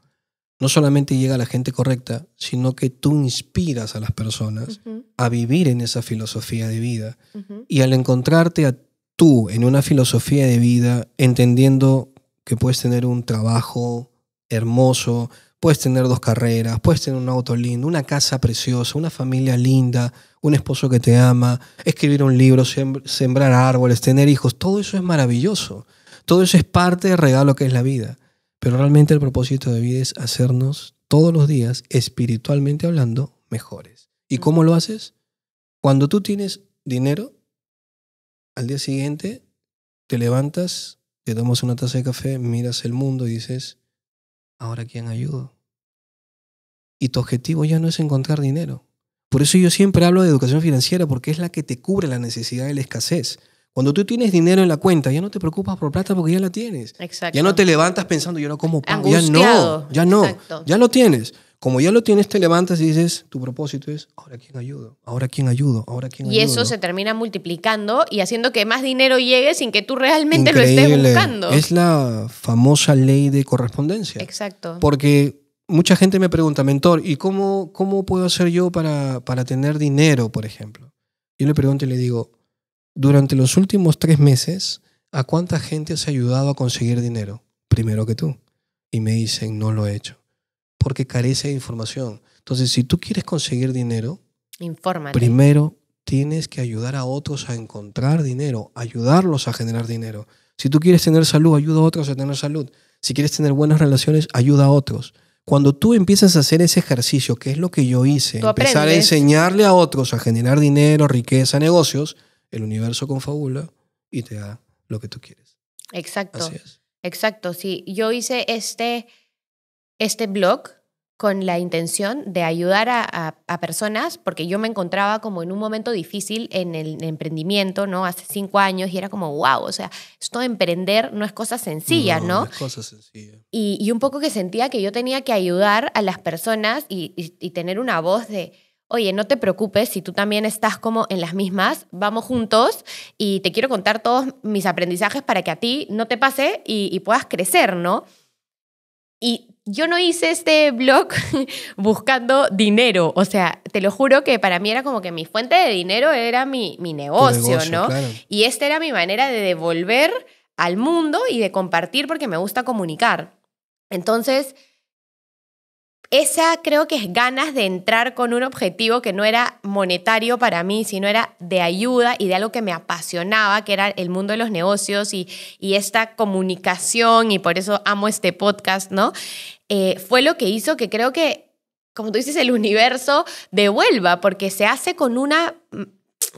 no solamente llega la gente correcta, sino que tú inspiras a las personas a vivir en esa filosofía de vida. Y al encontrarte a tú en una filosofía de vida, entendiendo que puedes tener un trabajo hermoso, puedes tener dos carreras, puedes tener un auto lindo, una casa preciosa, una familia linda, un esposo que te ama, escribir un libro, sembrar árboles, tener hijos, todo eso es maravilloso. Todo eso es parte del regalo que es la vida. Pero realmente el propósito de vida es hacernos todos los días, espiritualmente hablando, mejores. ¿Y cómo lo haces? Cuando tú tienes dinero, al día siguiente te levantas te tomas una taza de café, miras el mundo y dices, ¿ahora quién ayudo? Y tu objetivo ya no es encontrar dinero. Por eso yo siempre hablo de educación financiera, porque es la que te cubre la necesidad de la escasez. Cuando tú tienes dinero en la cuenta, ya no te preocupas por plata porque ya la tienes. Ya no te levantas pensando, yo no como pan. Ya no, ya no, ya lo tienes. Como ya lo tienes, te levantas y dices, tu propósito es, ahora quién ayudo, ahora quién ayudo, ahora quién ayudo. Y eso se termina multiplicando y haciendo que más dinero llegue sin que tú realmente lo estés buscando. Es la famosa ley de correspondencia. Exacto. Porque mucha gente me pregunta, mentor, ¿y cómo, cómo puedo hacer yo para, para tener dinero, por ejemplo? Yo le pregunto y le digo, durante los últimos tres meses, ¿a cuánta gente has ayudado a conseguir dinero? Primero que tú. Y me dicen, no lo he hecho porque carece de información. Entonces, si tú quieres conseguir dinero, primero tienes que ayudar a otros a encontrar dinero, ayudarlos a generar dinero. Si tú quieres tener salud, ayuda a otros a tener salud. Si quieres tener buenas relaciones, ayuda a otros. Cuando tú empiezas a hacer ese ejercicio, que es lo que yo hice, empezar a enseñarle a otros a generar dinero, riqueza, negocios, el universo confabula y te da lo que tú quieres. Exacto. Así Exacto. Sí, yo hice este este blog con la intención de ayudar a, personas, porque yo me encontraba como en un momento difícil en el emprendimiento, ¿no? Hace cinco años y era como, wow, o sea, esto de emprender no es cosa sencilla, ¿no? No, es cosa sencilla. Y, y, un poco que sentía que yo tenía que ayudar a las personas y, y, tener una voz de, oye, no te preocupes si tú también estás como en las mismas, vamos juntos y te quiero contar todos mis aprendizajes para que a ti no te pase y, y puedas crecer, ¿no? Y yo no hice este blog buscando dinero. O sea, te lo juro que para mí era como que mi fuente de dinero era mi, mi negocio, ¿no? Y esta era mi manera de devolver al mundo y de compartir porque me gusta comunicar. Entonces, esa creo que es ganas de entrar con un objetivo que no era monetario para mí, sino era de ayuda y de algo que me apasionaba, que era el mundo de los negocios y, y esta comunicación, y por eso amo este podcast, ¿no? Eh, fue lo que hizo que creo que, como tú dices, el universo devuelva, porque se hace con una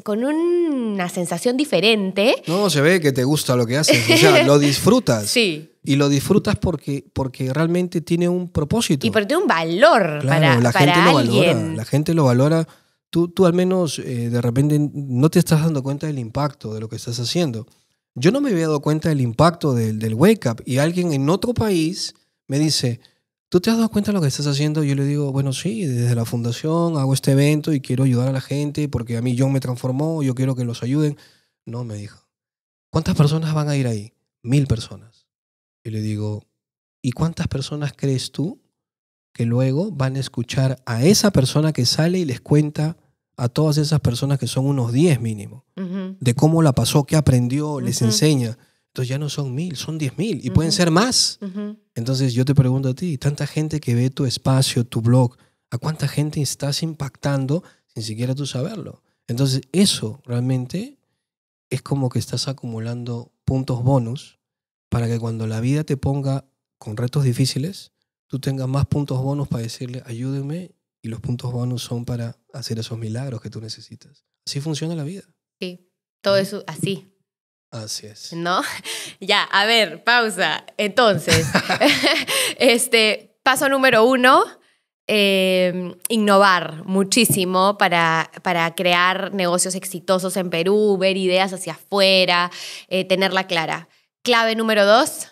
con una sensación diferente. No, se ve que te gusta lo que haces, o sea, lo disfrutas. sí y lo disfrutas porque, porque realmente tiene un propósito. Y porque tiene un valor para, para alguien. la gente lo valora. Tú, tú al menos eh, de repente no te estás dando cuenta del impacto de lo que estás haciendo. Yo no me había dado cuenta del impacto del, del Wake Up y alguien en otro país me dice, ¿tú te has dado cuenta de lo que estás haciendo? Yo le digo, bueno, sí, desde la fundación hago este evento y quiero ayudar a la gente porque a mí John me transformó, yo quiero que los ayuden. No, me dijo. ¿Cuántas personas van a ir ahí? Mil personas. Y le digo, ¿y cuántas personas crees tú que luego van a escuchar a esa persona que sale y les cuenta a todas esas personas que son unos 10 mínimo, de cómo la pasó, qué aprendió, les enseña. Entonces ya no son mil, son diez mil y pueden ser más. Entonces yo te pregunto a ti, tanta gente que ve tu espacio, tu blog, ¿a cuánta gente estás impactando sin siquiera tú saberlo? Entonces eso realmente es como que estás acumulando puntos bonus para que cuando la vida te ponga con retos difíciles, tú tengas más puntos bonos para decirle, ayúdeme, y los puntos bonos son para hacer esos milagros que tú necesitas. Así funciona la vida. Sí, todo eso así. Así es. ¿No? Ya, a ver, pausa. Entonces, este, paso número uno, em, innovar muchísimo para, para crear negocios exitosos en Perú, ver ideas hacia afuera, eh, tenerla clara. Clave número dos.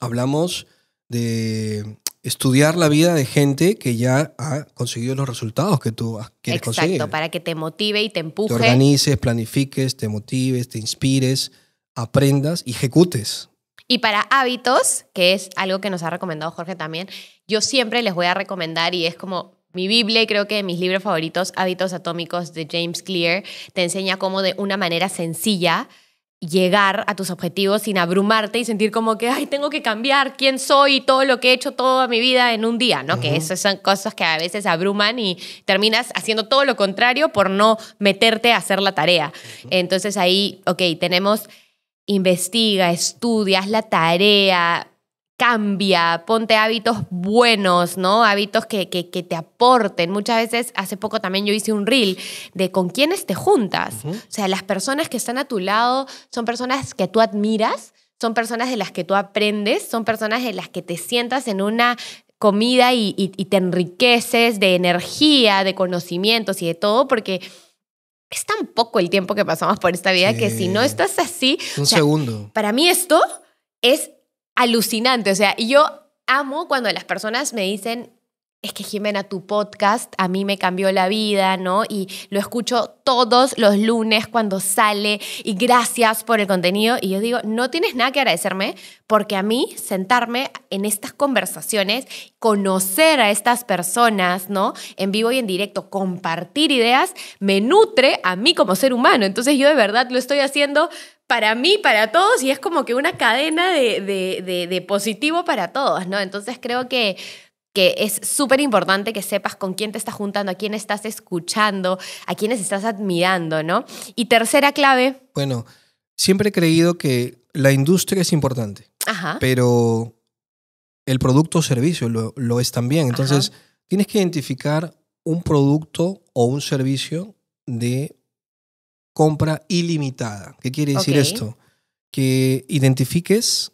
Hablamos de estudiar la vida de gente que ya ha conseguido los resultados que tú quieres conseguir. Exacto, para que te motive y te empuje. Te organices, planifiques, te motives, te inspires, aprendas ejecutes. Y para hábitos, que es algo que nos ha recomendado Jorge también, yo siempre les voy a recomendar y es como mi Biblia y creo que mis libros favoritos, Hábitos Atómicos de James Clear, te enseña cómo de una manera sencilla llegar a tus objetivos sin abrumarte y sentir como que, ay, tengo que cambiar quién soy y todo lo que he hecho toda mi vida en un día, ¿no? Que esas son cosas que a veces abruman y terminas haciendo todo lo contrario por no meterte a hacer la tarea. Entonces ahí, ok, tenemos, investiga, estudia, haz la tarea, cambia, ponte hábitos buenos, ¿no? Hábitos que, te aporten. Muchas veces, hace poco también yo hice un reel de con quiénes te juntas. O sea, las personas que están a tu lado son personas que tú admiras, son personas de las que tú aprendes, son personas de las que te sientas en una comida y, te enriqueces de energía, de conocimientos y de todo, porque es tan poco el tiempo que pasamos por esta vida que si no estás así... Un segundo. Para mí esto es alucinante. O sea, yo amo cuando las personas me dicen, es que Jimena, tu podcast a mí me cambió la vida, ¿no? Y lo escucho todos los lunes cuando sale y gracias por el contenido. Y yo digo, no tienes nada que agradecerme porque a mí sentarme en estas conversaciones, conocer a estas personas, ¿no? En vivo y en directo, compartir ideas, me nutre a mí como ser humano. Entonces yo de verdad lo estoy haciendo para mí, para todos, y es como que una cadena de, positivo para todos, ¿no? Entonces creo que que es súper importante que sepas con quién te estás juntando, a quién estás escuchando, a quiénes estás admirando, ¿no? Y tercera clave. Bueno, siempre he creído que la industria es importante, Ajá. pero el producto o servicio lo, es también. Entonces, tienes que identificar un producto o un servicio de compra ilimitada. ¿Qué quiere decir esto? Que identifiques,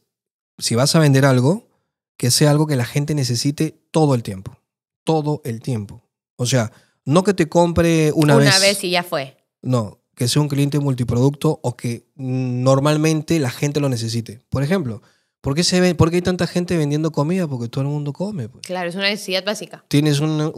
si vas a vender algo, que sea algo que la gente necesite todo el tiempo. Todo el tiempo. O sea, no que te compre una, una vez. Una vez y ya fue. No, que sea un cliente multiproducto o que normalmente la gente lo necesite. Por ejemplo, ¿Por qué, se ve, ¿Por hay tanta gente vendiendo comida? Porque todo el mundo come. Pues. Claro, es una necesidad básica. Tienes un,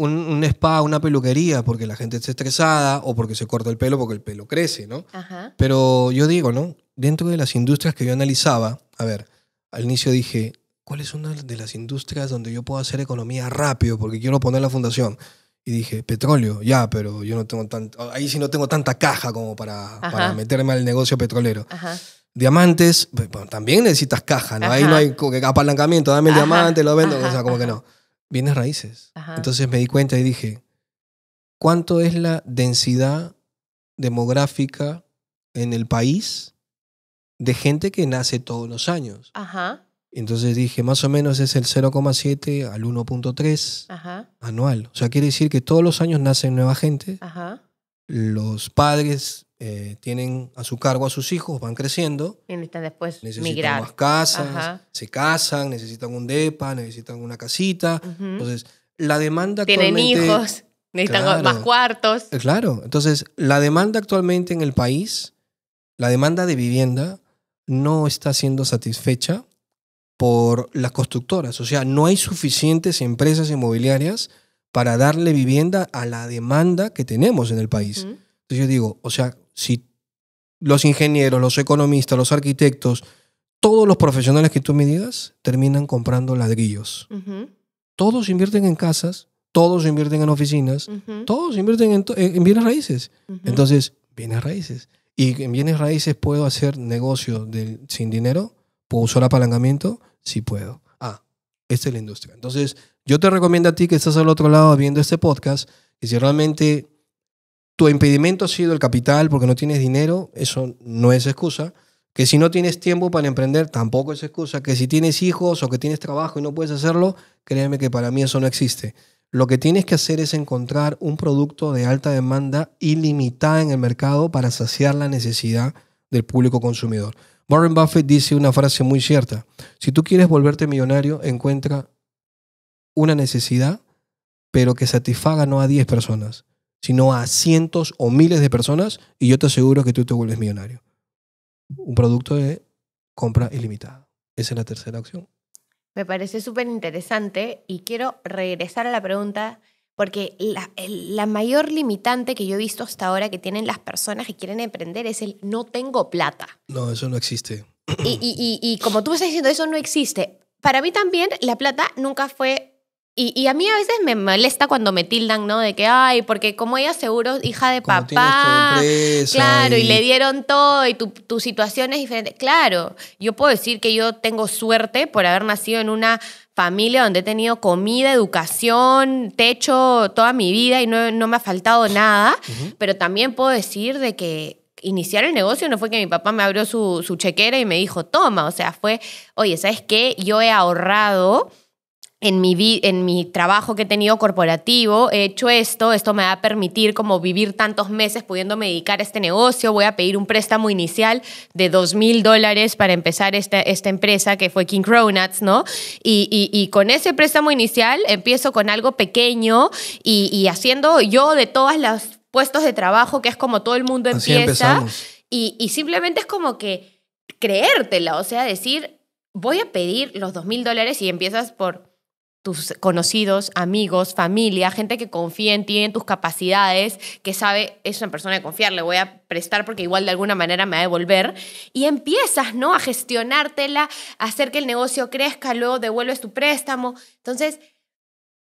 spa, una peluquería, porque la gente está estresada o porque se corta el pelo, porque el pelo crece, ¿no? Ajá. Pero yo digo, ¿no? Dentro de las industrias que yo analizaba, a ver, al inicio dije, ¿cuál es una de las industrias donde yo puedo hacer economía rápido? Porque quiero poner la fundación. Y dije, petróleo, ya, pero yo no tengo tanto, ahí sí no tengo tanta caja como para, para meterme al negocio petrolero. Ajá diamantes, también necesitas caja, ¿no? Ahí no hay apalancamiento, dame el diamante, lo vendo, o sea, como que no. Vienes raíces. Entonces me di cuenta y dije, ¿cuánto es la densidad demográfica en el país de gente que nace todos los años? Ajá. Entonces dije, más o menos es el 0,7 al 1,3 anual. O sea, quiere decir que todos los años nace nueva gente. Los padres eh, tienen a su cargo a sus hijos, van creciendo. Y necesitan después necesitan más casas, se casan, necesitan un DEPA, necesitan una casita. Entonces, la demanda Tienen hijos, necesitan más cuartos. Eh, claro, entonces la demanda actualmente en el país, la demanda de vivienda, no está siendo satisfecha por las constructoras. O sea, no hay suficientes empresas inmobiliarias para darle vivienda a la demanda que tenemos en el país. Entonces yo digo, o sea, si los ingenieros, los economistas, los arquitectos, todos los profesionales que tú me digas terminan comprando ladrillos. Todos invierten en casas, todos invierten en oficinas, todos invierten en, eh, bienes raíces. Entonces, bienes raíces. Y en bienes raíces puedo hacer negocio sin dinero, puedo usar apalancamiento, sí puedo. Ah, esta es la industria. Entonces, yo te recomiendo a ti que estás al otro lado viendo este podcast, que si realmente tu impedimento ha sido el capital porque no tienes dinero, eso no es excusa. Que si no tienes tiempo para emprender, tampoco es excusa. Que si tienes hijos o que tienes trabajo y no puedes hacerlo, créanme que para mí eso no existe. Lo que tienes que hacer es encontrar un producto de alta demanda ilimitada en el mercado para saciar la necesidad del público consumidor. Warren Buffett dice una frase muy cierta. Si tú quieres volverte millonario, encuentra una necesidad, pero que satisfaga no a 10 personas, sino a cientos o miles de personas y yo te aseguro que tú te vuelves millonario. Un producto de compra ilimitada. Esa es la tercera opción. Me parece súper interesante y quiero regresar a la pregunta porque la, mayor limitante que yo he visto hasta ahora que tienen las personas que quieren emprender es el no tengo plata. No, eso no existe. Y, como tú me estás diciendo, eso no existe. Para mí también la plata nunca fue y, a mí a veces me molesta cuando me tildan, ¿no? De que, ay, porque como ella seguro hija de papá, claro, y... le dieron todo y tu, situación es diferente. Claro, yo puedo decir que yo tengo suerte por haber nacido en una familia donde he tenido comida, educación, techo toda mi vida y no, me ha faltado nada, pero también puedo decir de que iniciar el negocio no fue que mi papá me abrió su, su chequera y me dijo, toma, o sea, fue, oye, ¿sabes qué? Yo he ahorrado en mi, en mi trabajo que he tenido corporativo, he hecho esto, esto me va a permitir como vivir tantos meses pudiendo dedicar a este negocio, voy a pedir un préstamo inicial de dos mil dólares para empezar esta, esta empresa que fue King Cronuts, ¿no? Y, con ese préstamo inicial empiezo con algo pequeño y, haciendo yo de todas las puestos de trabajo, que es como todo el mundo empieza, y, y simplemente es como que creértela, o sea, decir, voy a pedir los dos mil dólares y empiezas por tus conocidos, amigos, familia, gente que confía en ti, en tus capacidades, que sabe, es una persona de confiar, le voy a prestar porque igual de alguna manera me va a devolver. Y empiezas, ¿no? A gestionártela, a hacer que el negocio crezca, luego devuelves tu préstamo. Entonces,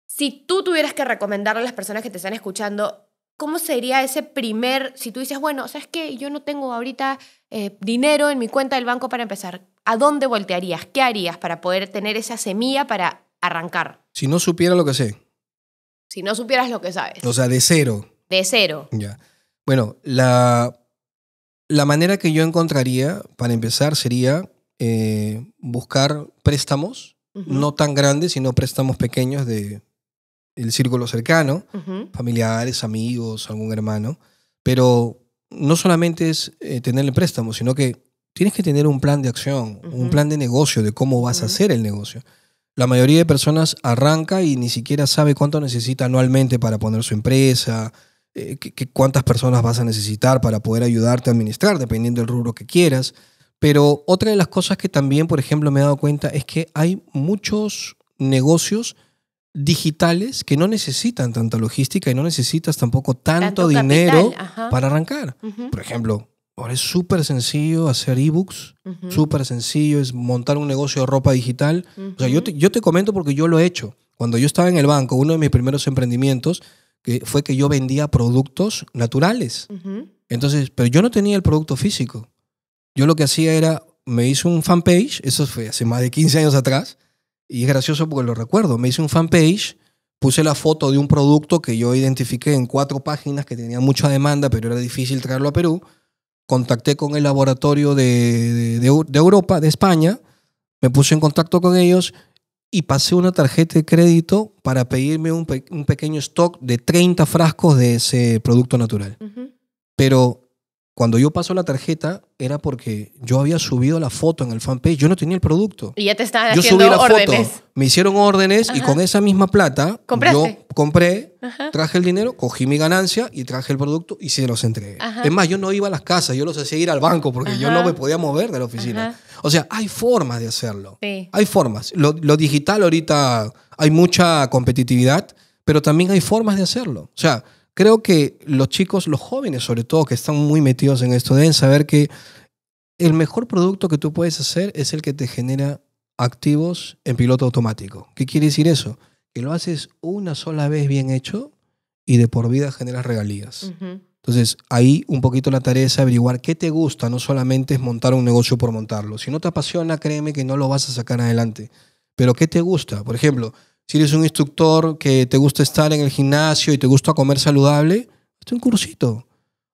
si tú tuvieras que recomendarle a las personas que te están escuchando, ¿cómo sería ese primer, si tú dices, bueno, sabes que yo no tengo ahorita eh, dinero en mi cuenta del banco para empezar, ¿a dónde voltearías? ¿Qué harías para poder tener esa semilla para arrancar. Si no supiera lo que sé. Si no supieras lo que sabes. O sea, de cero. De cero. Ya. Bueno, la, la manera que yo encontraría para empezar sería eh, buscar préstamos, no tan grandes, sino préstamos pequeños de el círculo cercano, familiares, amigos, algún hermano. Pero no solamente es tenerle eh, tener el préstamo, sino que tienes que tener un plan de acción, un plan de negocio, de cómo vas a hacer el negocio. La mayoría de personas arranca y ni siquiera sabe cuánto necesita anualmente para poner su empresa, eh, cuántas personas vas a necesitar para poder ayudarte a administrar, dependiendo del rubro que quieras. Pero otra de las cosas que también, por ejemplo, me he dado cuenta es que hay muchos negocios digitales que no necesitan tanta logística y no necesitas tampoco tanto, dinero para arrancar. Por ejemplo, Ahora es súper sencillo hacer ebooks, uh súper sencillo es montar un negocio de ropa digital. O sea, yo te, yo te comento porque yo lo he hecho. Cuando yo estaba en el banco, uno de mis primeros emprendimientos que fue que yo vendía productos naturales. Entonces, pero yo no tenía el producto físico. Yo lo que hacía era, me hice un fanpage, eso fue hace más de 15 años atrás, y es gracioso porque lo recuerdo, me hice un fanpage, puse la foto de un producto que yo identifiqué en cuatro páginas que tenía mucha demanda, pero era difícil traerlo a Perú contacté con el laboratorio de, Europa, de España, me puse en contacto con ellos y pasé una tarjeta de crédito para pedirme un, pequeño stock de 30 frascos de ese producto natural. Pero cuando yo paso la tarjeta era porque yo había subido la foto en el fanpage, yo no tenía el producto. Y ya te estaban yo subí la Foto, me hicieron órdenes y con esa misma plata yo compré, traje el dinero, cogí mi ganancia y traje el producto y se los entregué. Es más, yo no iba a las casas, yo los hacía ir al banco porque yo no me podía mover de la oficina. O sea, hay formas de hacerlo. Hay formas. Lo, lo digital ahorita hay mucha competitividad, pero también hay formas de hacerlo. O sea, creo que los chicos, los jóvenes sobre todo, que están muy metidos en esto, deben saber que el mejor producto que tú puedes hacer es el que te genera activos en piloto automático. ¿Qué quiere decir eso? Que lo haces una sola vez bien hecho y de por vida generas regalías. Entonces, ahí un poquito la tarea es averiguar qué te gusta, no solamente es montar un negocio por montarlo. Si no te apasiona, créeme que no lo vas a sacar adelante. Pero qué te gusta. Por ejemplo, si eres un instructor que te gusta estar en el gimnasio y te gusta comer saludable, hazte un cursito.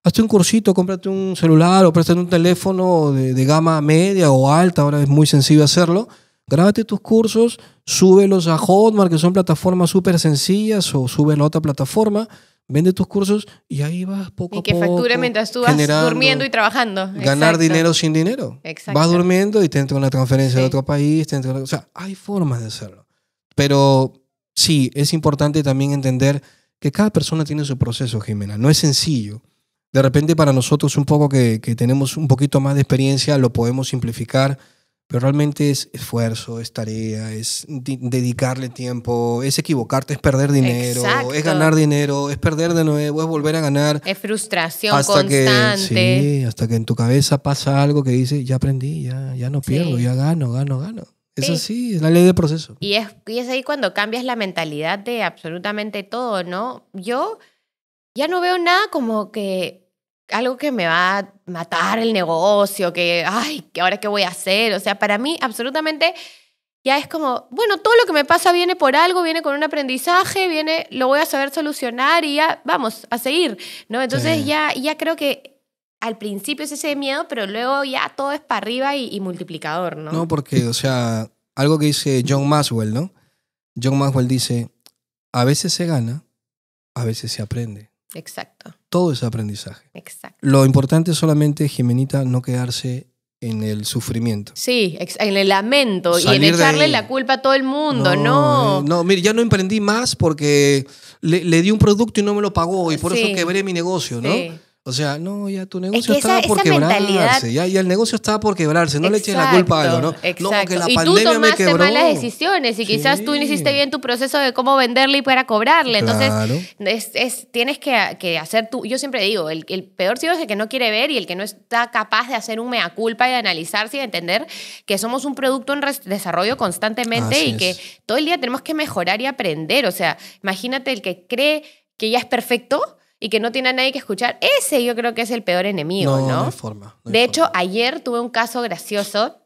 Hazte un cursito, cómprate un celular o préstate un teléfono de, gama media o alta, ahora es muy sencillo hacerlo. Grábate tus cursos, súbelos a Hotmart, que son plataformas súper sencillas, o súbelo a otra plataforma vende tus cursos y ahí vas poco a poco. Y que facture mientras tú vas durmiendo y trabajando. Ganar dinero sin dinero. Exacto. Vas durmiendo y te entra una transferencia de otro país, te entra o sea, hay formas de hacerlo. Pero sí, es importante también entender que cada persona tiene su proceso, Jimena. No es sencillo. De repente para nosotros un poco que, tenemos un poquito más de experiencia lo podemos simplificar, pero realmente es esfuerzo, es tarea, es dedicarle tiempo, es equivocarte, es perder dinero, es ganar dinero, es perder de nuevo, es volver a ganar. Es frustración hasta constante. Que, hasta que en tu cabeza pasa algo que dice, ya aprendí, ya, ya no pierdo, ya gano, gano, gano. Es así, es la ley de proceso. Y es, y es ahí cuando cambias la mentalidad de absolutamente todo, ¿no? Yo ya no veo nada como que algo que me va a matar el negocio, que, ay, ¿ahora qué voy a hacer? O sea, para mí absolutamente ya es como, bueno, todo lo que me pasa viene por algo, viene con un aprendizaje, viene, lo voy a saber solucionar y ya, vamos, a seguir, ¿no? Entonces ya, ya creo que al principio es ese miedo, pero luego ya todo es para arriba y, multiplicador, ¿no? No, porque, o sea, algo que dice John Maxwell, ¿no? John Maxwell dice, a veces se gana, a veces se aprende. Exacto. Todo es aprendizaje. Exacto. Lo importante es solamente, Jimenita, no quedarse en el sufrimiento. Sí, en el lamento y en echarle la culpa a todo el mundo, no. No, mire, ya no emprendí más porque le, di un producto y no me lo pagó y por eso quebré mi negocio, ¿no? Sí. O sea, no, ya tu negocio estaba por quebrarse, mentalidad... ya, el negocio estaba por quebrarse, no le eches la culpa a algo, ¿no? Exacto. y tú tomaste malas decisiones y quizás tú no hiciste bien tu proceso de cómo venderle y para cobrarle. Entonces, es, tienes que, hacer tú, yo siempre digo, el, el peor ciego es el que no quiere ver y el que no está capaz de hacer un mea culpa y de analizarse y de entender que somos un producto en desarrollo constantemente y que todo el día tenemos que mejorar y aprender. O sea, imagínate el que cree que ya es perfecto y que no tiene a nadie que escuchar, ese yo creo que es el peor enemigo, ¿no? No, no forma. de hecho, ayer tuve un caso gracioso,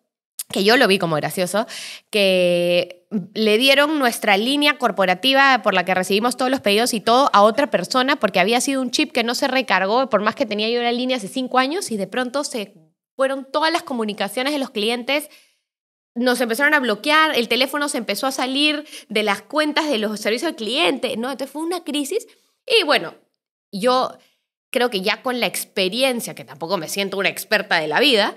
que yo lo vi como gracioso, que le dieron nuestra línea corporativa por la que recibimos todos los pedidos y todo a otra persona porque había sido un chip que no se recargó, por más que tenía yo la línea hace cinco años y de pronto se fueron todas las comunicaciones de los clientes nos empezaron a bloquear, el teléfono se empezó a salir de las cuentas de los servicios al cliente, ¿no? Entonces fue una crisis. Y bueno, yo creo que ya con la experiencia, que tampoco me siento una experta de la vida,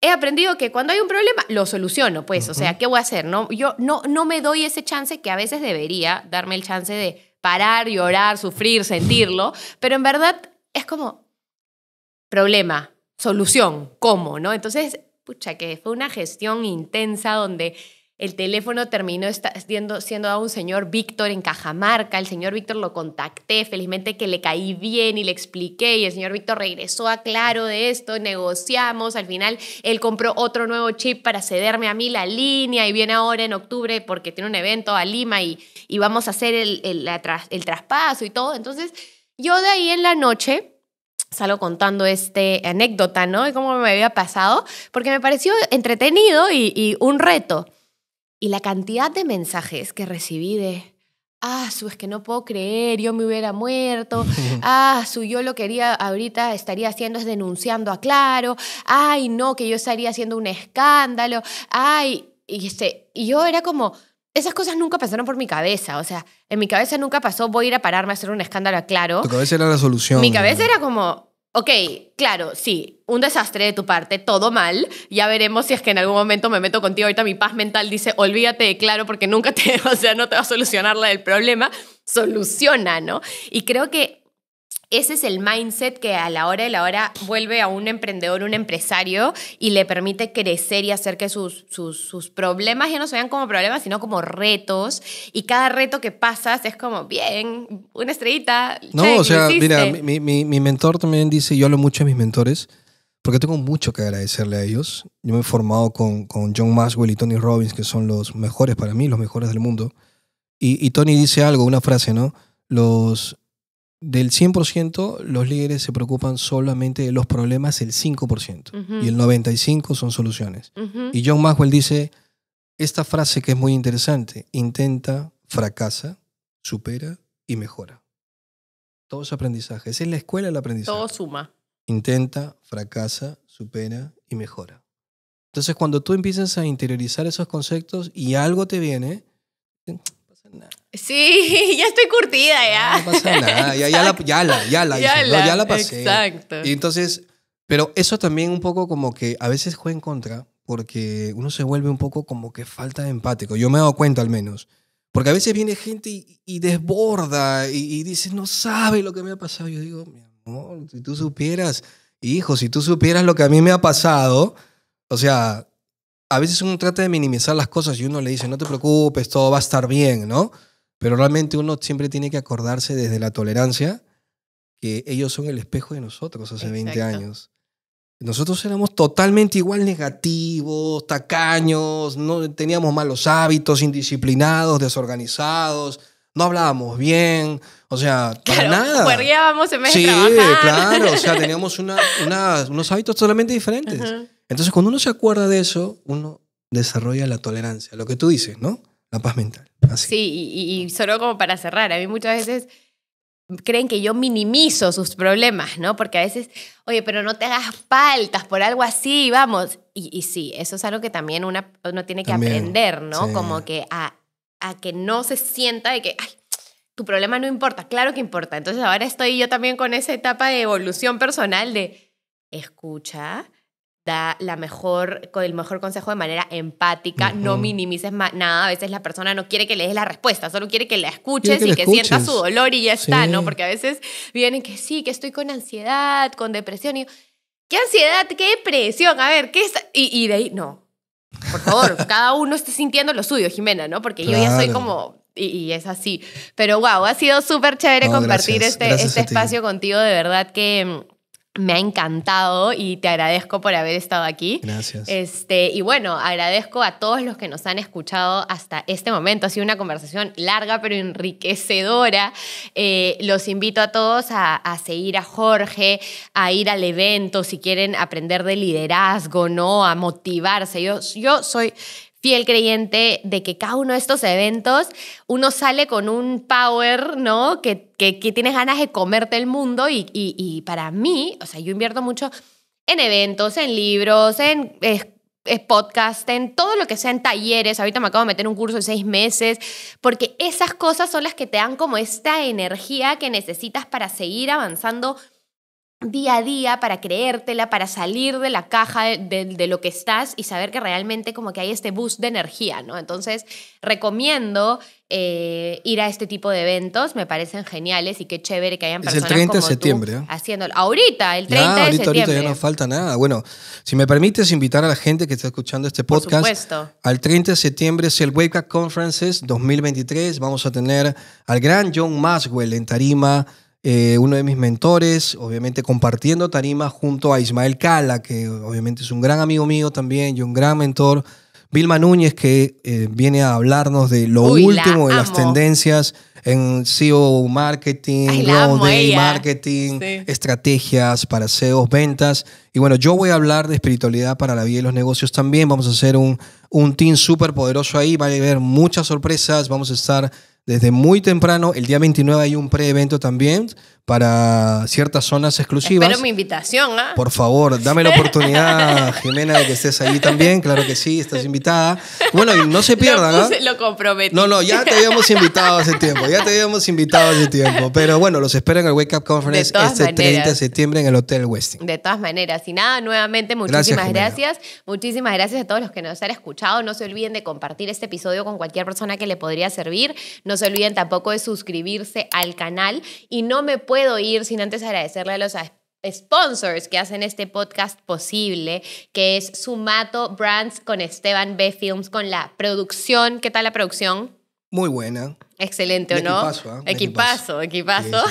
he aprendido que cuando hay un problema lo soluciono, pues, o sea, ¿qué voy a hacer? No, yo no, no me doy ese chance que a veces debería darme el chance de parar, llorar, sufrir, sentirlo, pero en verdad es como problema, solución, ¿cómo? ¿no? Entonces, pucha, que fue una gestión intensa donde el teléfono terminó siendo, siendo a un señor Víctor en Cajamarca. El señor Víctor lo contacté, felizmente que le caí bien y le expliqué. Y el señor Víctor regresó a claro de esto, negociamos. Al final, él compró otro nuevo chip para cederme a mí la línea y viene ahora en octubre porque tiene un evento a Lima y, y vamos a hacer el, traspaso y todo. Entonces, yo de ahí en la noche salgo contando este anécdota, ¿no? De cómo me había pasado, porque me pareció entretenido y un reto. Y la cantidad de mensajes que recibí de, ah, su es que no puedo creer, yo me hubiera muerto, ah, su yo lo quería ahorita estaría haciendo es denunciando a Claro, ay, no, que yo estaría haciendo un escándalo, ay, y, este, y yo era como, esas cosas nunca pasaron por mi cabeza. O sea, en mi cabeza nunca pasó, voy a ir a pararme a hacer un escándalo, a claro. Tu cabeza era la solución. Mi cabeza era como, Ok, claro, sí, un desastre de tu parte, todo mal. Ya veremos si es que en algún momento me meto contigo. Ahorita mi paz mental dice, olvídate claro porque nunca te, o sea, no te va a solucionar la del problema. Soluciona, ¿no? Y creo que ese es el mindset que a la hora de la hora vuelve a un emprendedor, un empresario y le permite crecer y hacer que sus, sus, problemas ya no se vean como problemas, sino como retos. Y cada reto que pasas es como, bien, una estrellita. No, o sea, mira, mi, mentor también dice, yo hablo mucho de mis mentores, porque tengo mucho que agradecerle a ellos. Yo me he formado con, John Maxwell y Tony Robbins, que son los mejores para mí, los mejores del mundo. Y, y Tony dice algo, una frase, ¿no? Los, del 100%, los líderes se preocupan solamente de los problemas el 5% y el 95% son soluciones. Y John Maxwell dice esta frase que es muy interesante, intenta, fracasa, supera y mejora. Todo es aprendizaje, esa es la escuela del aprendizaje. Todo suma. Intenta, fracasa, supera y mejora. Entonces cuando tú empiezas a interiorizar esos conceptos y algo te viene, Sí, ya estoy curtida ya. No pasa nada, ya, la, ya, la, ya, pasé. Exacto. Y entonces, pero eso también un poco como que a veces juega en contra porque uno se vuelve un poco como que falta de empático. Yo me he dado cuenta al menos. Porque a veces viene gente y, desborda y, y, dice, no sabe lo que me ha pasado. Yo digo, mi amor, si tú supieras, hijo, si tú supieras lo que a mí me ha pasado, o sea, a veces uno trata de minimizar las cosas y uno le dice, no te preocupes, todo va a estar bien, ¿no? Pero realmente uno siempre tiene que acordarse desde la tolerancia que ellos son el espejo de nosotros hace 20 años. Nosotros éramos totalmente igual negativos, tacaños, no teníamos malos hábitos, indisciplinados, desorganizados, no hablábamos bien, o sea, claro, para nada. en vez sí, de trabajar. claro, o sea, teníamos unos hábitos totalmente diferentes. Entonces, cuando uno se acuerda de eso, uno desarrolla la tolerancia, lo que tú dices, ¿no? La paz mental. Así. Sí, y, solo como para cerrar, a mí muchas veces creen que yo minimizo sus problemas, ¿no? Porque a veces, oye, pero no te hagas faltas por algo así, vamos. Y, sí, eso es algo que también uno tiene que aprender, ¿no? Como que a, a, que no se sienta de que, ay, tu problema no importa, claro que importa. Entonces ahora estoy yo también con esa etapa de evolución personal de escucha, da la mejor, el mejor consejo de manera empática, no minimices nada, a veces la persona no quiere que le des la respuesta, solo quiere que la escuches y que sienta su dolor y ya está, ¿no? Porque a veces vienen que sí, que estoy con ansiedad, con depresión, y ¿qué ansiedad? ¿Qué depresión? A ver, ¿qué es? Y, de ahí, no, por favor, cada uno está sintiendo lo suyo, Jimena, ¿no? Porque yo ya soy como y, es así. Pero wow, ha sido súper chévere compartir este, este espacio contigo. De verdad que mm, me ha encantado y te agradezco por haber estado aquí. Gracias. Este, y bueno, agradezco a todos los que nos han escuchado hasta este momento. Ha sido una conversación larga pero enriquecedora. Eh, los invito a todos a, seguir a Jorge, a ir al evento si quieren aprender de liderazgo, ¿no? A motivarse. Yo, yo soy fiel creyente de que cada uno de estos eventos uno sale con un power, ¿no? Que, que, tienes ganas de comerte el mundo y, y, para mí, o sea, yo invierto mucho en eventos, en libros, en... podcast, en todo lo que sea en talleres. Ahorita me acabo de meter un curso de seis meses, porque esas cosas son las que te dan como esta energía que necesitas para seguir avanzando día a día para creértela, para salir de la caja de, lo que estás y saber que realmente como que hay este boost de energía, ¿no? Entonces, recomiendo eh, ir a este tipo de eventos, me parecen geniales y qué chévere que hayan personas es el 30 de septiembre, ¿eh? Ahorita, el 30 de septiembre. Ahorita ya no falta nada. Bueno, si me permites invitar a la gente que está escuchando este podcast, al 30 de septiembre es el Up Conferences 2023, vamos a tener al gran John Maxwell en tarima, eh, uno de mis mentores, obviamente compartiendo tarima junto a Ismael Cala, que obviamente es un gran amigo mío también y un gran mentor. Vilma Núñez, que eh, viene a hablarnos de lo último de las tendencias en SEO marketing, marketing, estrategias para CEOs ventas. Y bueno, yo voy a hablar de espiritualidad para la vida y los negocios también. Vamos a hacer un, un team súper poderoso ahí. Va a haber muchas sorpresas. Vamos a estar desde muy temprano, el día 29 hay un pre-evento también para ciertas zonas exclusivas. Espero mi invitación, ¿ah? Por favor, dame la oportunidad, Jimena, de que estés ahí también. Claro que sí, estás invitada. Bueno, y no se pierdan, lo, ¿ah? lo comprometí. No, no, ya te habíamos invitado hace tiempo, ya te habíamos invitado hace tiempo. Pero bueno, los espero en el Wake Up Conference este 30 de septiembre en el Hotel Westin. De todas maneras. Y nada, nuevamente, muchísimas gracias, Muchísimas gracias a todos los que nos han escuchado. No se olviden de compartir este episodio con cualquier persona que le podría servir. No se olviden tampoco de suscribirse al canal. Y no me puedo ir sin antes agradecerle a los sponsors que hacen este podcast posible, que es Sumato Brands con Esteban B. Films, con la producción. ¿Qué tal la producción? Muy buena. Excelente, ¿o no? Equipazo, ¿ah? equipazo, equipazo.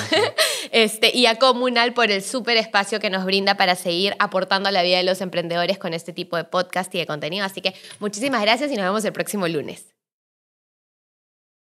Este, y a Comunal por el súper espacio que nos brinda para seguir aportando a la vida de los emprendedores con este tipo de podcast y de contenido. Así que muchísimas gracias y nos vemos el próximo lunes.